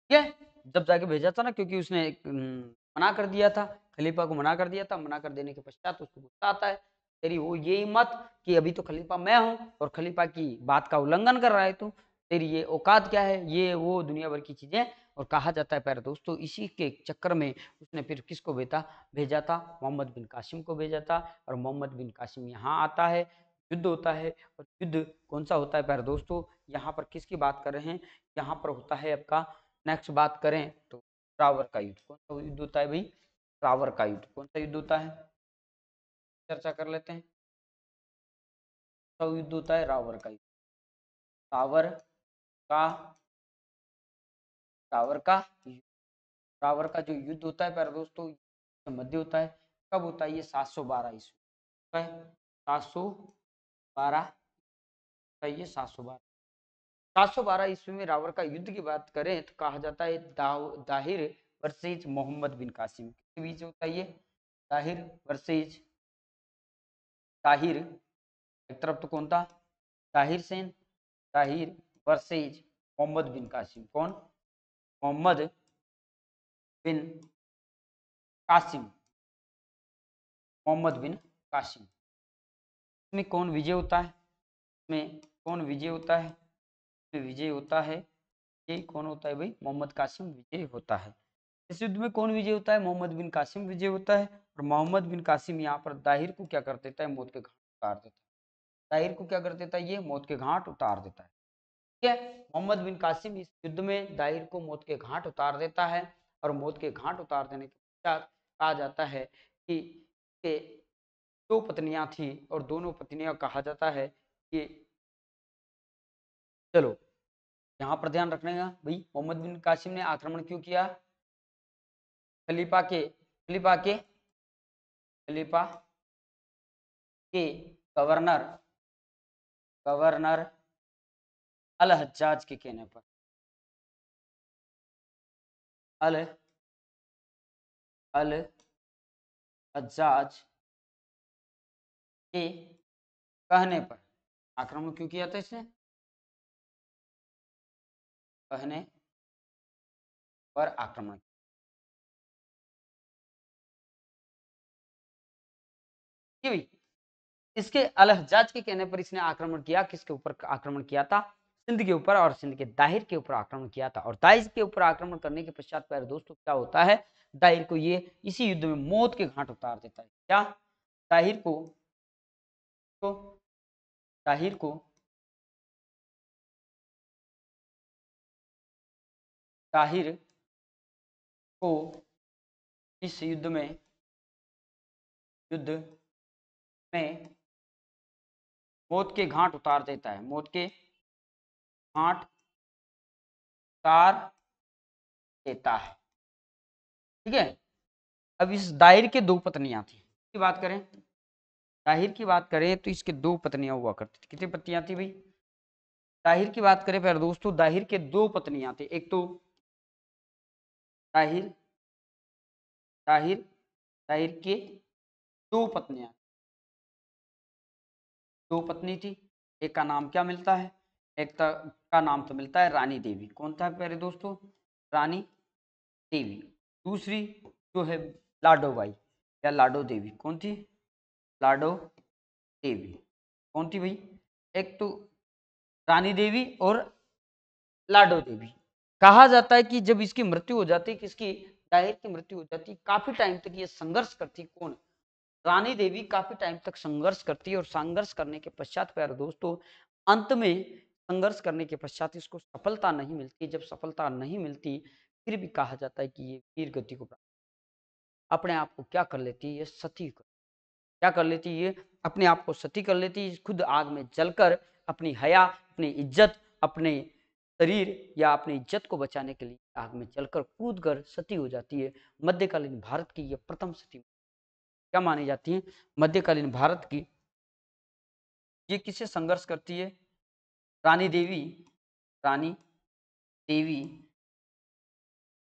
Speaker 1: ठीक है जब जाके भेजा था ना क्योंकि उसने हम्म, मना
Speaker 2: कर दिया था खलीफा को मना कर दिया था मना कर देने के पश्चात उसको गुस्सा आता है तेरी वो ये मत कि अभी तो खलीफा मैं हूँ और खलीफा की बात का उल्लंघन कर रहा है तू तेरी ये औकात क्या है ये वो दुनिया भर की चीज़ें और कहा जाता है प्यारे दोस्तों इसी के चक्कर में उसने फिर किसको बेटा भेजा था मोहम्मद बिन कासिम को भेजा था और मोहम्मद बिन कासिम यहाँ आता है युद्ध होता है और युद्ध कौन सा होता है प्यारे दोस्तों यहाँ पर किसकी बात कर रहे हैं यहाँ पर होता है आपका नेक्स्ट बात करें तो रावर का युद्ध कौन सा युद्ध होता है भाई
Speaker 1: रावर का युद्ध कौन सा युद्ध होता है चर्चा कर लेते हैं युद्ध होता है रावर का युद्ध रावर का टावर का टावर का जो युद्ध होता है पर
Speaker 2: दोस्तों मध्य होता है कब होता है ये सात सौ बारह ईस्वी सात सौ बारह ये सात सौ बारह सात सौ बारह ईस्वी में रावर का युद्ध की बात करें तो कहा जाता है Dahir versus Muhammad bin Qasim के बीच होता है ये दाहिर वर्सेज ताहिर एक तरफ तो कौन था ताहिर सेन ताहिर वर्सेज मोहम्मद
Speaker 1: बिन कासिम कौन Muhammad bin Qasim Mohammad bin Qasim
Speaker 2: इसमें कौन विजय होता है इसमें कौन विजय होता है इसमें विजय होता है ये कौन होता है भाई मोहम्मद कासिम विजय होता है इस युद्ध में कौन विजय होता है मोहम्मद बिन कासिम विजय होता है और मोहम्मद बिन कासिम यहाँ पर दाहिर को क्या कर देता है मौत के घाट उतार देता है दाहिर को क्या कर देता है ये मौत के घाट उतार देता है है मोहम्मद बिन कासिम इस युद्ध में दाहिर को मौत के घाट उतार देता है और मौत के घाट उतार देने के पश्चात कहा जाता है कि के दो पत्नियां थी और दोनों पत्नियां कहा जाता है कि चलो यहाँ पर ध्यान रखने का भाई मोहम्मद बिन कासिम ने आक्रमण क्यों किया खलीफा के
Speaker 1: खलीफा के खलीफा के गवर्नर गवर्नर अल हज्जाज के कहने पर अल अल हजाज के कहने पर आक्रमण क्यों किया था इसने कहने पर आक्रमण किया इसके
Speaker 2: अलहजाज के कहने पर इसने आक्रमण किया किसके ऊपर आक्रमण किया था सिंध के ऊपर और सिंध के दाहिर के ऊपर आक्रमण किया था और दाहिर के ऊपर आक्रमण करने के पश्चात प्यारे दोस्तों क्या होता है दाहिर को ये
Speaker 1: इसी युद्ध में मौत के घाट उतार देता है क्या दाहिर को तो दाहिर को दाहिर को इस युद्ध में युद्ध में मौत के घाट उतार देता है मौत के आठ कार देता है ठीक है
Speaker 2: अब इस दाहिर के दो पत्नियां थी की बात करें दाहिर की बात करें तो इसके दो पत्नियां हुआ करती थी कितनी पत्नियां थी भाई दाहिर की बात करें पर दोस्तों दाहिर के
Speaker 1: दो पत्नियां थी एक तो दाहिर दाहिर दाहिर के दो पत्नियां
Speaker 2: दो पत्नी थी एक का नाम क्या मिलता है एक का नाम तो मिलता है रानी देवी कौन था प्यारे दोस्तों रानी देवी दूसरी जो है लाडो बाई या लाडो देवी कौन थी लाडो देवी कौन थी भाई एक तो रानी देवी और लाडो देवी कहा जाता है कि जब इसकी मृत्यु हो जाती किसकी दाहिर की मृत्यु हो जाती काफी टाइम तक ये संघर्ष करती कौन रानी देवी काफी टाइम तक संघर्ष करती है और संघर्ष करने के पश्चात प्यारे दोस्तों अंत में संघर्ष करने के पश्चात इसको सफलता नहीं मिलती जब सफलता नहीं मिलती फिर भी कहा जाता है कि ये वीर गति को प्राप्त अपने आप को क्या कर लेती है ये सती कर क्या कर लेती है ये अपने आप को सती कर लेती है खुद आग में जलकर अपनी हया अपनी इज्जत अपने शरीर या अपनी इज्जत को बचाने के लिए आग में जलकर कूद कर सती हो जाती है मध्यकालीन भारत की यह प्रथम सती क्या मानी जाती है मध्यकालीन भारत की ये किसे संघर्ष करती है रानी देवी रानी
Speaker 1: देवी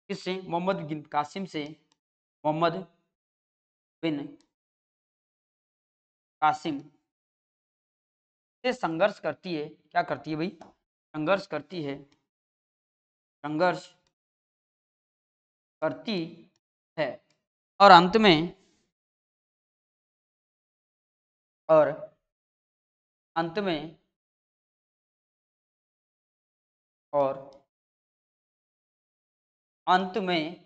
Speaker 1: किससे मोहम्मद बिन कासिम से मोहम्मद बिन कासिम से संघर्ष करती है क्या करती है भाई संघर्ष करती है संघर्ष करती है और अंत में और अंत में और अंत में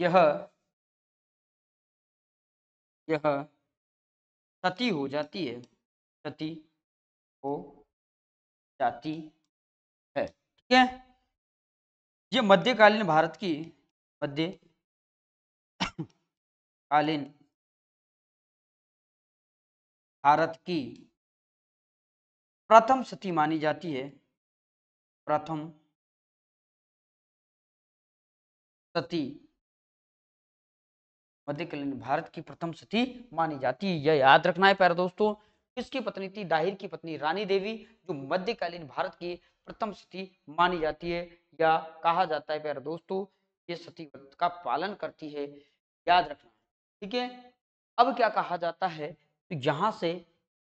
Speaker 1: यह यह क्षति हो जाती है क्षति हो जाती है ठीक है ये मध्यकालीन भारत की मध्य कालीन भारत की प्रथम सती मानी जाती है प्रथम सती मध्यकालीन भारत की प्रथम सती मानी जाती है यह याद रखना है
Speaker 2: प्यारे दोस्तों किसकी पत्नी थी दाहिर की पत्नी रानी देवी जो मध्यकालीन भारत की प्रथम सती मानी जाती है या कहा जाता है प्यारे दोस्तों ये सती व्रत का पालन करती है याद रखना ठीक है अब क्या कहा जाता है तो यहाँ से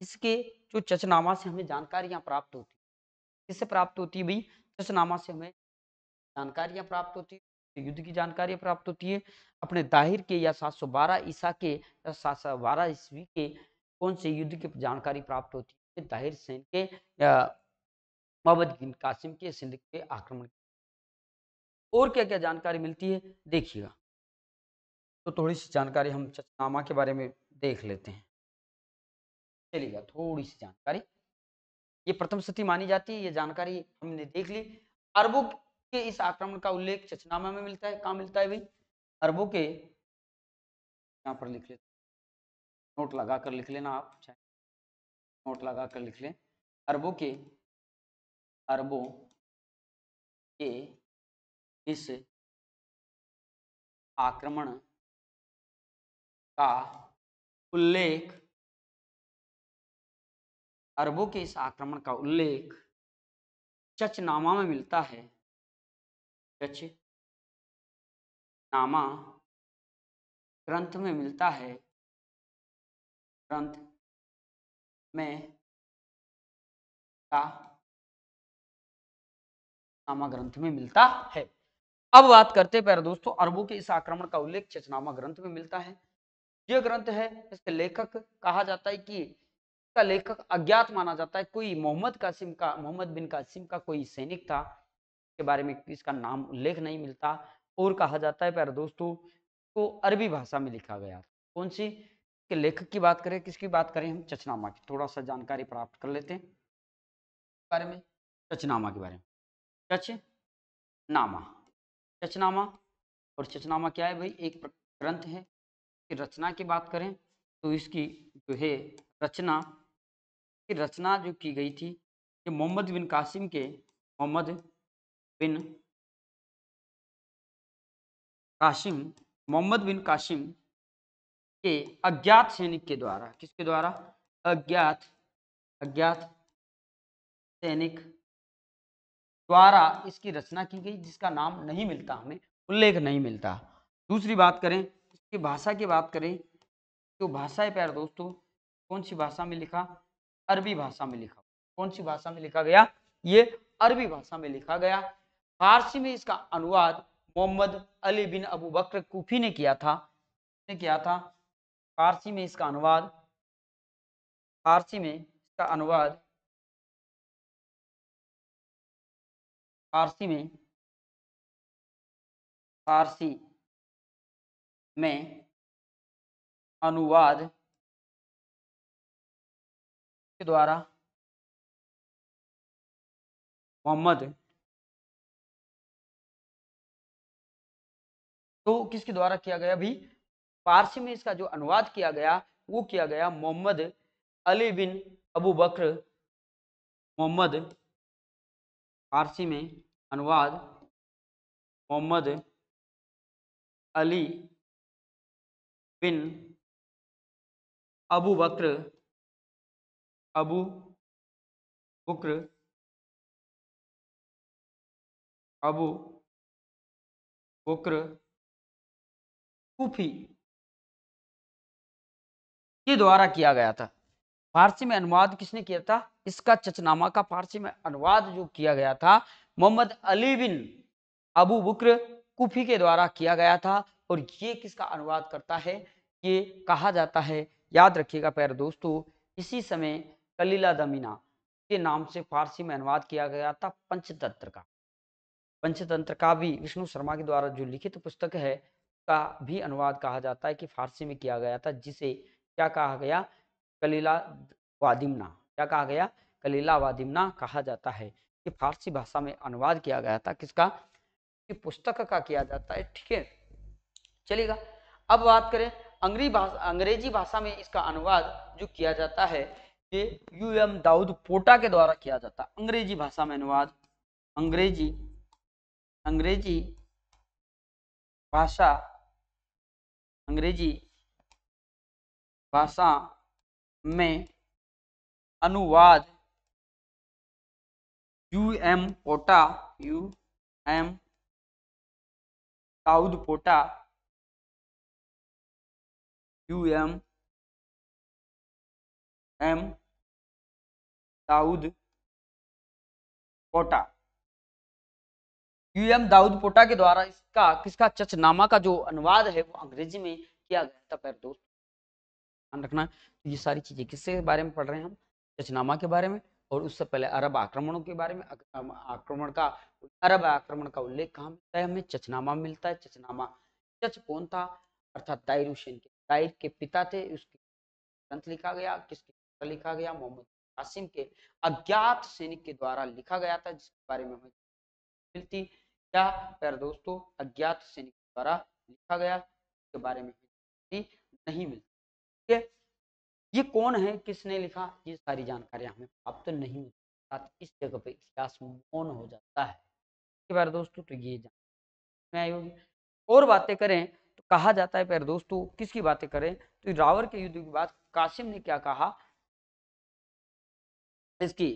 Speaker 2: इसके जो चचनामा से हमें जानकारियां प्राप्त होती किससे प्राप्त होती है भाई चचनामा से हमें जानकारियां प्राप्त होती है युद्ध की जानकारियां प्राप्त होती है अपने दाहिर के या सात सौ बारह ईसा के या सात सौ बारह ईस्वी के कौन से युद्ध की जानकारी प्राप्त होती है दाहिर सेन के या मोहम्मद बिन कासिम के सिंध के आक्रमण और क्या क्या जानकारी मिलती है देखिएगा तो थोड़ी सी जानकारी हम चचनामा के बारे में देख लेते हैं चलिएगा थोड़ी सी जानकारी ये प्रथम सती मानी जाती है ये जानकारी हमने देख ली अरबों के इस आक्रमण का उल्लेख चचनामा में मिलता है कहाँ मिलता है भाई
Speaker 1: अरबों के यहाँ पर लिख लेते नोट लगा कर लिख लेना आप चाहे नोट लगा कर लिख लें अरबों के अरबों के इस आक्रमण का उल्लेख अरबों के इस आक्रमण का उल्लेख चचनामा में मिलता है चच नामा ग्रंथ में मिलता है ग्रंथ में का नामा ग्रंथ में मिलता है अब बात करते हैं प्यारे दोस्तों अरबों के इस आक्रमण
Speaker 2: का उल्लेख चचनामा ग्रंथ में मिलता है यह ग्रंथ है इसके लेखक कहा जाता है कि का लेखक अज्ञात माना जाता है कोई मोहम्मद कासिम का मोहम्मद बिन कासिम का कोई सैनिक था के बारे में इसका नाम उल्लेख नहीं मिलता और कहा जाता है प्यारे दोस्तों को तो अरबी भाषा में लिखा गया कौन सी के लेखक की बात करें किसकी बात करें हम चचनामा की थोड़ा सा जानकारी प्राप्त कर लेते हैं बारे में चचनामा के बारे में नामा चचनामा और चचनामा क्या है भाई एक ग्रंथ है रचना की बात करें तो इसकी जो है रचना की रचना जो की गई थी कि मोहम्मद बिन कासिम के
Speaker 1: Mohammad bin Qasim Mohammad bin Qasim के अज्ञात सैनिक के द्वारा किसके द्वारा
Speaker 2: अज्ञात अज्ञात सैनिक द्वारा इसकी रचना की गई जिसका नाम नहीं मिलता हमें उल्लेख नहीं मिलता दूसरी बात करें इसकी भाषा की बात करें तो भाषा है प्यार दोस्तों कौन सी भाषा में लिखा अरबी भाषा में लिखा कौन सी भाषा में लिखा गया ये अरबी भाषा में लिखा गया फारसी में इसका अनुवाद मोहम्मद अली बिन अबू बकर कूफी
Speaker 1: ने किया था ने किया था फारसी में इसका अनुवाद फारसी में इसका अनुवाद फारसी में फारसी में अनुवाद द्वारा मोहम्मद तो किसके
Speaker 2: द्वारा किया गया अभी फारसी में इसका जो अनुवाद किया गया वो किया गया मोहम्मद
Speaker 1: अली बिन अबू बकर मोहम्मद फारसी में अनुवाद मोहम्मद अली बिन अबू बकर अबू बकर अबू बकर कूफी के द्वारा किया गया था
Speaker 2: फारसी में अनुवाद किसने किया था इसका चचनामा का फारसी में अनुवाद जो किया गया था मोहम्मद अली बिन अबू बकर कूफी के द्वारा किया गया था और ये किसका अनुवाद करता है ये कहा जाता है याद रखिएगा प्यारे दोस्तों इसी समय कलीला दमीना के नाम से फारसी में अनुवाद किया गया था पंचतंत्र का पंचतंत्र का भी विष्णु शर्मा के द्वारा जो लिखित पुस्तक है का भी अनुवाद कहा जाता है कि फारसी में किया गया था जिसे क्या कहा गया कलीला वादिमना क्या कहा गया कलीला वादिमना कहा जाता है कि फारसी भाषा में अनुवाद किया गया था किसका कि पुस्तक का किया जाता है ठीक है चलेगा अब बात करें अंग्रेजी भाषा अंग्रेजी भाषा में इसका अनुवाद जो किया जाता है ये यू एम दाऊद पोटा के द्वारा किया जाता अंग्रेजी भाषा में अनुवाद
Speaker 1: अंग्रेजी अंग्रेजी भाषा अंग्रेजी भाषा में अनुवाद U M Pota U M Daudpota U M M Daudpota U M Daudpota के द्वारा इसका किसका चचनामा का जो अनुवाद
Speaker 2: है वो अंग्रेजी में किया गया था पैर दोस्त ध्यान रखना तो ये सारी चीजें किसके बारे में पढ़ रहे हैं हम चचनामा के बारे में और उससे पहले अरब आक्रमणों के बारे में आक्रमण का अरब आक्रमण का उल्लेख कहाँ मिलता है हमें चचनामा मिलता है चचनामा चच कौन था अर्थात दायर हुसैन के दायर के पिता थे उसके ग्रंथ लिखा गया किसके लिखा गया मोहम्मद असीम के अज्ञात सैनिक के द्वारा लिखा गया था जिसके बारे में हमें मिलती क्या प्यारे दोस्तों अज्ञात सैनिक द्वारा लिखा गया के बारे में नहीं मिलती ठीक है ये कौन है किसने लिखा ये सारी जानकारी हमें प्राप्त तो नहीं मिलती इस जगह पे इतिहास मौन हो जाता है इसके बारे दोस्तों तो ये जानकारी आई और बातें करें तो कहा जाता है प्यारे दोस्तों किसकी बातें करें तो रावर के युद्ध के बाद कासिम ने क्या कहा इसकी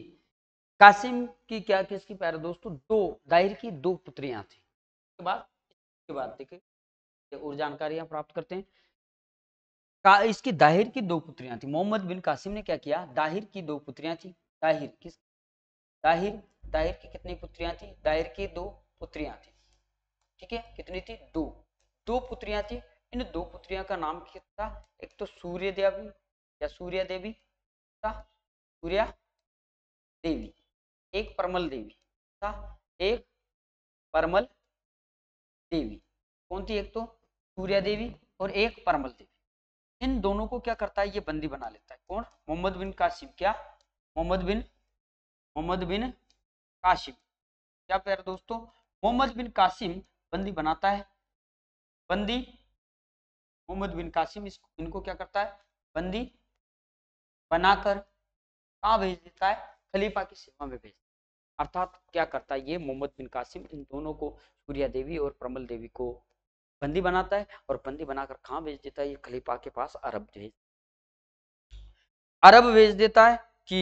Speaker 2: कासिम की क्या किसकी प्यारे दोस्तों दो दाहिर की दो पुत्रियां थी उसके बाद उसके बाद देखिए और जानकारियां प्राप्त करते हैं का इसकी दाहिर की दो पुत्रियां थी मोहम्मद बिन कासिम ने क्या किया दाहिर की दो पुत्रियां थी दाहिर किस दाहिर दाहिर की कितनी पुत्रियां थी दाहिर की दो पुत्रियां थी ठीक है कितनी थी दो दो पुत्रियां थी इन दो पुत्रियां का नाम क्या था एक तो सूर्य देवी या सूर्य देवी
Speaker 1: सूर्या देवी एक परमल देवी था एक परमल देवी कौन थी एक तो सूर्या
Speaker 2: देवी और एक परमल देवी इन दोनों को क्या करता है ये बंदी बना लेता है कौन मोहम्मद बिन कासिम क्या मोहम्मद बिन मोहम्मद बिन काशिम क्या प्यार दोस्तों मोहम्मद बिन कासिम बंदी बनाता है बंदी मोहम्मद बिन कासिम इसको इनको क्या करता है बंदी बनाकर कहा भेज देता है खलीफा की सेवा में भेज अर्थात क्या करता है ये मोहम्मद बिन कासिम इन दोनों को सूर्या देवी और प्रमल देवी को बंदी बनाता है और बंदी बनाकर कहाँ भेज देता है ये खलीफा के पास अरब भेज अरब भेज देता है कि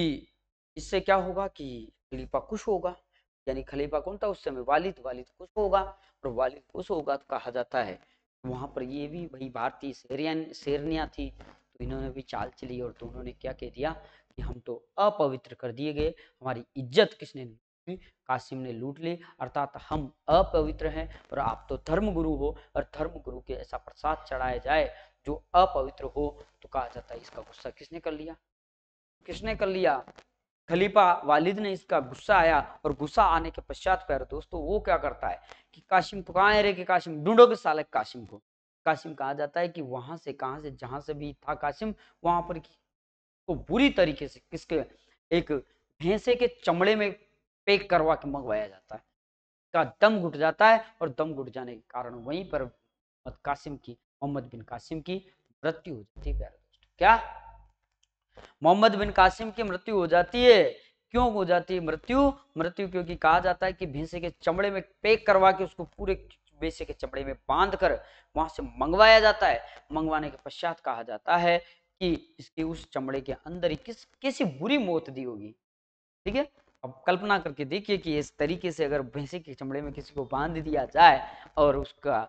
Speaker 2: इससे क्या होगा कि खलीफा खुश होगा यानी खलीफा कौन था उस समय वालिद वालिद खुश होगा और वालिद खुश होगा तो कहा जाता है वहाँ पर ये भी वही भारतीय शेरियन शेरनिया थी तो इन्होंने भी चाल चली और दोनों ने क्या कह दिया कि हम तो अपवित्र कर दिए गए हमारी इज्जत किसने कासिम ने लूट ली अर्थात हम अपवित्र हैं और आप तो धर्म गुरु हो और धर्म गुरु के ऐसा प्रसाद चढ़ाया जाए जो अपवित्र हो तो कहा जाता है इसका गुस्सा किसने कर लिया किसने कर लिया खलीफा वालिद ने इसका गुस्सा आया और गुस्सा आने के पश्चात प्यारे दोस्तों वो क्या करता है कि काशिम को कहा रे कि काशिम ढूंढो के सालक काशिम को काशिम कहा जाता है कि वहां से कहा से जहां से भी था काशिम वहां पर को बुरी तरीके से किसके एक भैंसे के चमड़े में पेक करवा के मंगवाया जाता है का दम घुट जाता है और दम घुट जाने के कारण वहीं पर कासिम की मोहम्मद बिन कासिम की मृत्यु हो जाती है प्यारे क्या मोहम्मद बिन कासिम की मृत्यु हो जाती है क्यों हो जाती है मृत्यु मृत्यु क्योंकि कहा जाता है कि भैंसे के चमड़े में पेक करवा के उसको पूरे भैंसे के चमड़े में बांध कर वहां से मंगवाया जाता है मंगवाने के पश्चात कहा जाता है कि इसके उस चमड़े के अंदर ही किस कैसी बुरी मौत दी होगी ठीक है अब कल्पना करके देखिए कि इस तरीके से अगर भैंसे के चमड़े में किसी को बांध दिया जाए और उसका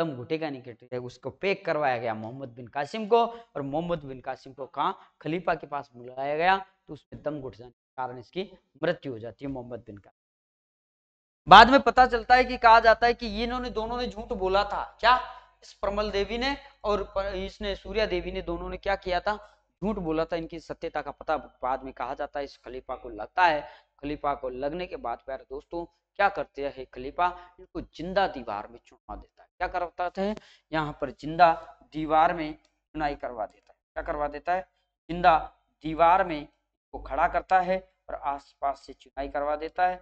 Speaker 2: दम घुटेगा नहीं कटेगा उसको पैक करवाया गया मोहम्मद बिन कासिम को और मोहम्मद बिन कासिम को कहाँ खलीफा के पास बुलाया गया तो उसमें दम घुट जाने के कारण इसकी मृत्यु हो जाती है मोहम्मद बिन कासिम बाद में पता चलता है कि कहा जाता है कि इन्होंने दोनों ने झूठ बोला था क्या इस प्रमल देवी ने और इसने सूर्या देवी ने दोनों ने क्या किया था झूठ बोला था इनकी सत्यता का पता बाद में कहा जाता है इस खलीफा को लगता है खलीफा को लगने के बाद प्यारे दोस्तों क्या करते हैं खलीफा इनको जिंदा दीवार में चुनवा देता है क्या करवाता है यहाँ पर जिंदा दीवार में चुनाई करवा देता है क्या करवा देता है जिंदा दीवार में इसको खड़ा करता है और आसपास से चुनाई करवा देता है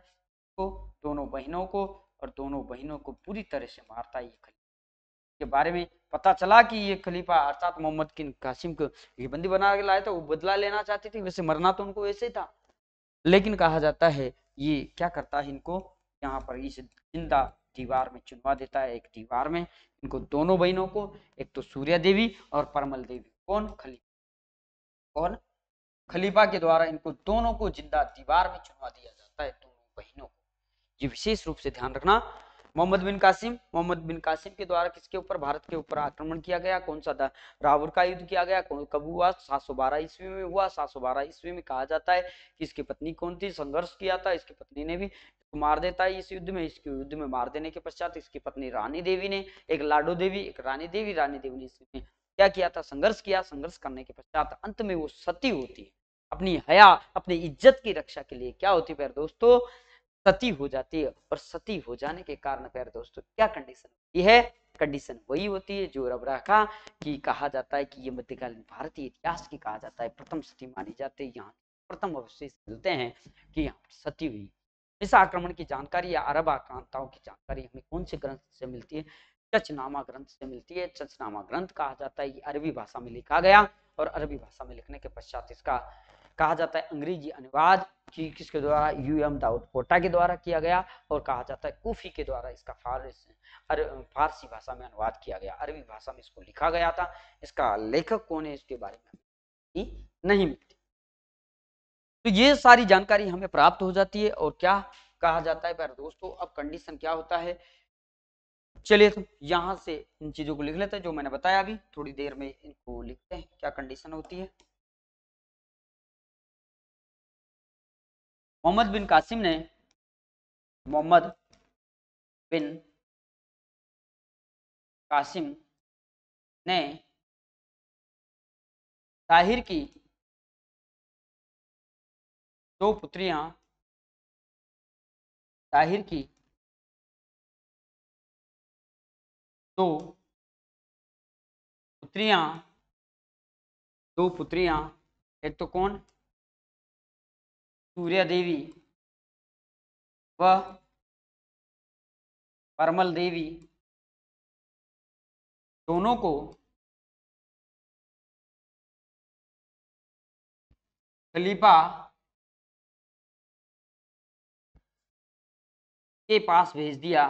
Speaker 2: तो दोनों बहनों को और दोनों बहनों को पूरी तरह से मारता है ये के बारे में पता चला कि ये खलीफा अर्थात मोहम्मद किन कासिम को ये बंदी बना के लाए तो वो बदला लेना चाहती थी वैसे मरना तो उनको वैसे ही था लेकिन कहा जाता है ये क्या करता है इनको यहाँ पर इस जिंदा दीवार में चुनवा देता है एक दीवार में इनको दोनों बहनों को एक तो सूर्या देवी और परमल देवी कौन खलीफा कौन खलीफा के द्वारा इनको दोनों को जिंदा दीवार में चुनवा दिया जाता है दोनों बहनों को ये विशेष रूप से ध्यान रखना Mohammad bin Qasim Mohammad bin Qasim के द्वारा किसके ऊपर भारत के ऊपर आक्रमण किया गया कौन सा था रावण का युद्ध किया गया कब हुआ सात सौ बारह ईस्वी में हुआ सात सौ बारह ईस्वी में कहा जाता है कि इसकी पत्नी कौन थी संघर्ष किया था इसकी पत्नी ने भी मार देता है इस युद्ध में इसके युद्ध में मार देने के पश्चात इसकी पत्नी रानी देवी ने एक लाडो देवी एक रानी देवी रानी देवी ने इसमें क्या किया था संघर्ष किया संघर्ष करने के पश्चात अंत में वो सती होती है अपनी हया अपनी इज्जत की रक्षा के लिए क्या होती है दोस्तों सती हो जाती है और सती हो जाने के कारण प्यार दोस्तों क्या कंडीशन होती है कंडीशन वही होती है जो रबरा का कि कहा जाता है कि ये मध्यकालीन भारतीय इतिहास की कहा जाता है प्रथम सती मानी जाती है यहाँ प्रथम अवशेष मिलते हैं कि यहाँ पर सती हुई इस आक्रमण की जानकारी या अरब आक्रांताओं की जानकारी हमें कौन से ग्रंथ से मिलती है चचनामा ग्रंथ से मिलती है चचनामा ग्रंथ कहा जाता है ये अरबी भाषा में लिखा गया और अरबी भाषा में लिखने के पश्चात इसका कहा जाता है अंग्रेजी अनुवाद कि किसके द्वारा यूएम दाऊद कोटा के द्वारा किया गया और कहा जाता है कूफी के द्वारा इसका फारस फारसी भाषा में अनुवाद किया गया अरबी भाषा में इसको लिखा गया था इसका लेखक कौन है इसके बारे में नहीं मिलती तो ये सारी जानकारी हमें प्राप्त हो जाती है और क्या कहा जाता है पर दोस्तों अब कंडीशन क्या होता है चलिए तो यहाँ से इन चीजों को लिख लेते हैं जो
Speaker 1: मैंने बताया अभी थोड़ी देर में इनको लिखते हैं क्या कंडीशन होती है मोहम्मद बिन कासिम ने मोहम्मद बिन कासिम ने ताहिर की दो पुत्रियां ताहिर की दो पुत्रियां दो पुत्रियां एक तो कौन सूर्या देवी व परमल देवी दोनों को खलीफा के पास भेज दिया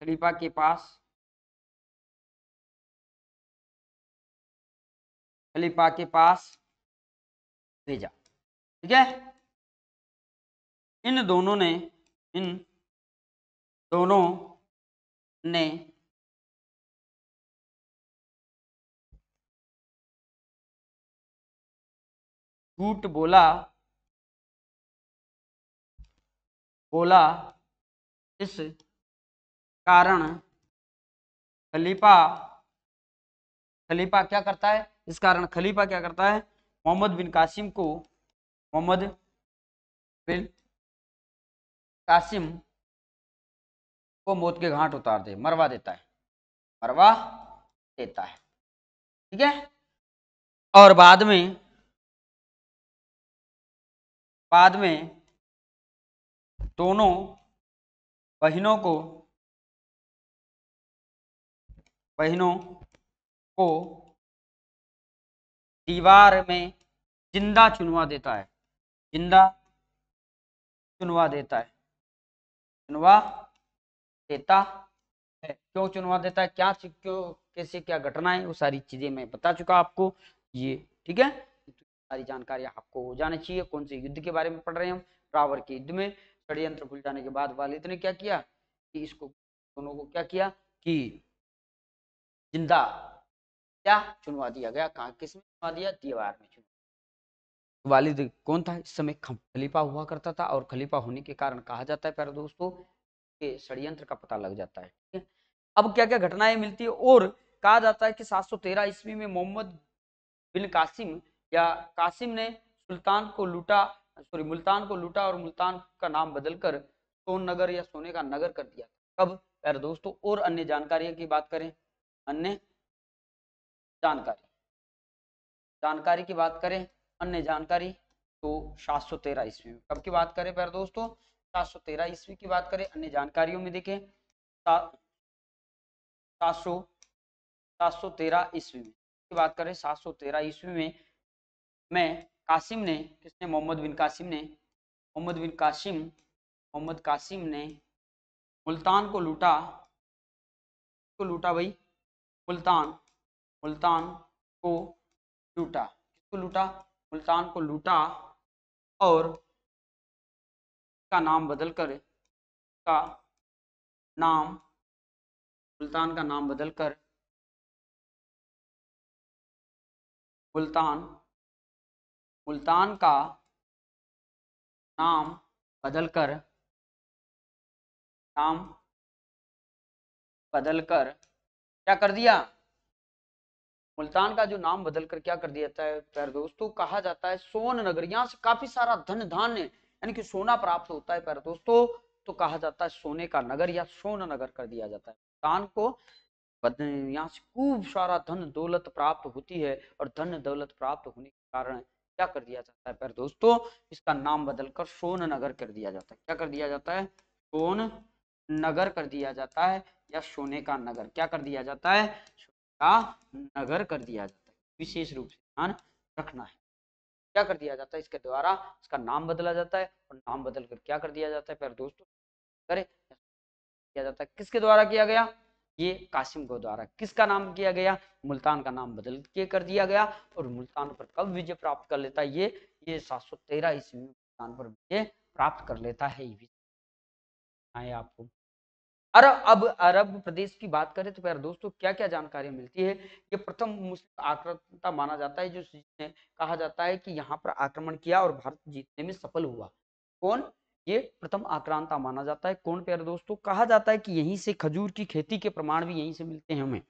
Speaker 1: खलीफा के पास खलीफा के पास भेजा ठीक है इन दोनों ने इन दोनों ने झूठ बोला बोला इस कारण खलीफा खलीफा क्या करता है इस कारण खलीफा क्या करता है
Speaker 2: मोहम्मद बिन कासिम को मोहम्मद बिन कासिम को मौत के घाट उतार दे मरवा देता है
Speaker 1: मरवा देता है ठीक है और बाद में बाद में दोनों बहनों को बहनों को दीवार में जिंदा चुनवा देता है जिंदा चुनवा देता
Speaker 2: है चुनवा देता है क्यों चुनवा देता है क्या क्यों कैसे क्या घटना है वो सारी चीजें मैं बता चुका आपको ये ठीक है सारी जानकारी आपको हो जाना चाहिए कौन से युद्ध के बारे में पढ़ रहे हैं हम रावर के युद्ध में षडयंत्र खुल जाने के बाद वालिद ने क्या किया कि इसको दोनों को क्या किया
Speaker 1: कि जिंदा
Speaker 2: क्या चुनवा दिया गया कहा किस में चुनवा दिया दीवार में चुनवा वालिद कौन था इस समय खलीफा हुआ करता था और खलीफा होने के कारण कहा जाता है प्यारे दोस्तों के षडयंत्र का पता लग जाता है ठीक है अब क्या क्या घटनाएं मिलती है और कहा जाता है कि 713 ईस्वी में मोहम्मद बिन कासिम या कासिम ने सुल्तान को लूटा सॉरी मुल्तान को लूटा और मुल्तान का नाम बदलकर सोन नगर या सोने का नगर कर दिया कब प्यारे दोस्तों और अन्य जानकारियों की बात करें अन्य जानकारी जानकारी की बात करें अन्य जानकारी तो 713 ईस्वी में कब की बात करें पर दोस्तों 713 ईस्वी की बात करें अन्य जानकारियों में देखें सात सौ सात सौ तेरह ईस्वी में की बात करें सात सौ तेरह ईस्वी में मैं कासिम ने किसने मोहम्मद बिन कासिम ने मोहम्मद बिन कासिम मोहम्मद कासिम ने मुल्तान को लूटा को लूटा
Speaker 1: भाई मुल्तान मुल्तान को लूटा किसको लूटा मुल्तान को लूटा और का नाम बदल कर का नाम मुल्तान का नाम बदल कर मुल्तान मुल्तान का नाम बदल कर नाम बदल कर क्या कर दिया मुल्तान का जो नाम बदल कर क्या कर दिया है पैर दोस्तों
Speaker 2: कहा जाता है सोन नगर यहाँ से काफी सारा धन धान्य यानी कि सोना प्राप्त होता है पैर दोस्तों तो कहा जाता है सोने का नगर या सोन नगर कर दिया जाता है मुल्तान को यहाँ से खूब सारा धन दौलत प्राप्त होती है और धन दौलत प्राप्त होने के कारण क्या कर दिया जाता है पैर दोस्तों इसका नाम बदलकर सोन नगर कर दिया जाता है क्या कर दिया जाता है सोन नगर कर दिया जाता है या सोने का नगर क्या कर दिया जाता है का नगर कर दिया जाता है विशेष रूप से ध्यान रखना है क्या कर दिया जाता है इसके द्वारा इसका नाम बदला जाता है और नाम बदल कर क्या कर दिया जाता है प्यारे दोस्तों करे किया जाता है किसके द्वारा किया गया ये कासिम को द्वारा किसका नाम किया गया मुल्तान का नाम बदल के कर दिया गया और मुल्तान पर कब विजय प्राप्त कर लेता है ये ये सात सौ तेरह ईस्वी में मुल्तान पर विजय प्राप्त कर लेता है ये आपको अरब अब अरब प्रदेश की बात करें तो प्यार दोस्तों क्या क्या जानकारी मिलती है ये प्रथम मुस्लिम आक्रमणता माना जाता है जो जिसने कहा जाता है कि यहाँ पर आक्रमण किया और भारत जीतने में सफल हुआ कौन ये प्रथम आक्रांता माना जाता है कौन प्यारे दोस्तों कहा जाता है कि यहीं से खजूर की खेती के प्रमाण भी यहीं से मिलते हैं हमें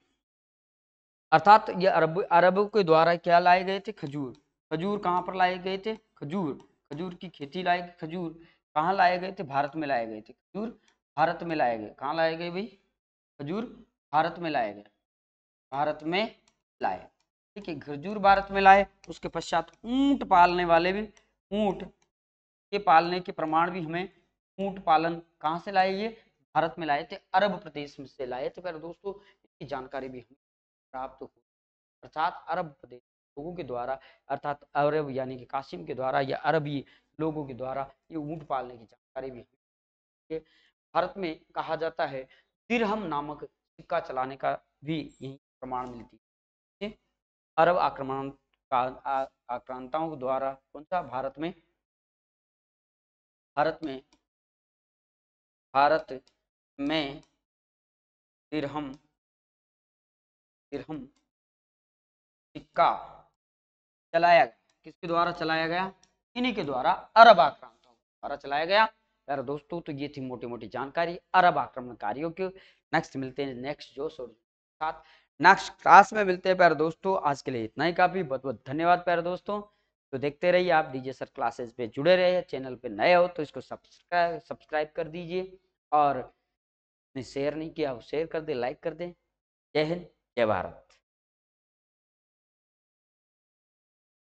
Speaker 2: अर्थात ये अरब अरब के द्वारा क्या लाए गए थे खजूर खजूर कहाँ पर लाए गए थे खजूर खजूर की खेती लाए खजूर कहाँ लाए गए थे भारत में लाए गए थे खजूर भारत में लाए गए कहाँ लाए गए भाई खजूर भारत में लाए गए भारत में लाए ठीक है खजूर भारत में लाए उसके पश्चात ऊंट पालने वाले भी ऊंट के पालने के प्रमाण भी हमें ऊंट पालन कहाँ से लाए ये भारत में लाए थे अरब प्रदेश में से लाए थे पर दोस्तों इसकी जानकारी भी हमें प्राप्त हो अर्थात अरब प्रदेश लोगों के द्वारा अर्थात अरब यानी कि काशिम के द्वारा या अरबी लोगों के द्वारा ये ऊँट पालने की जानकारी भी हमें भारत में कहा जाता है तिरहम नामक सिक्का चलाने का भी यही प्रमाण मिलती है अरब आक्रमण आक्रांताओं
Speaker 1: द्वारा कौन सा भारत में भारत में भारत में तिरहम तिरहम सिक्का चलाया गया
Speaker 2: किसके द्वारा चलाया गया इन्हीं के द्वारा अरब आक्रांताओं द्वारा चलाया गया प्यारे दोस्तों तो ये थी मोटी मोटी जानकारी अरब आक्रमणकारियों की नेक्स्ट मिलते हैं नेक्स्ट जोश और साथ नेक्स्ट क्लास में मिलते हैं प्यारे दोस्तों आज के लिए इतना ही काफी बहुत बहुत धन्यवाद प्यारे दोस्तों तो देखते रहिए आप डीजे सर क्लासेस पे जुड़े रहे चैनल पे नए हो तो इसको सब्सक्राइब सब्सक्राइब कर दीजिए और शेयर नहीं किया शेयर कर दे लाइक कर दे जय हिंद
Speaker 1: जय भारत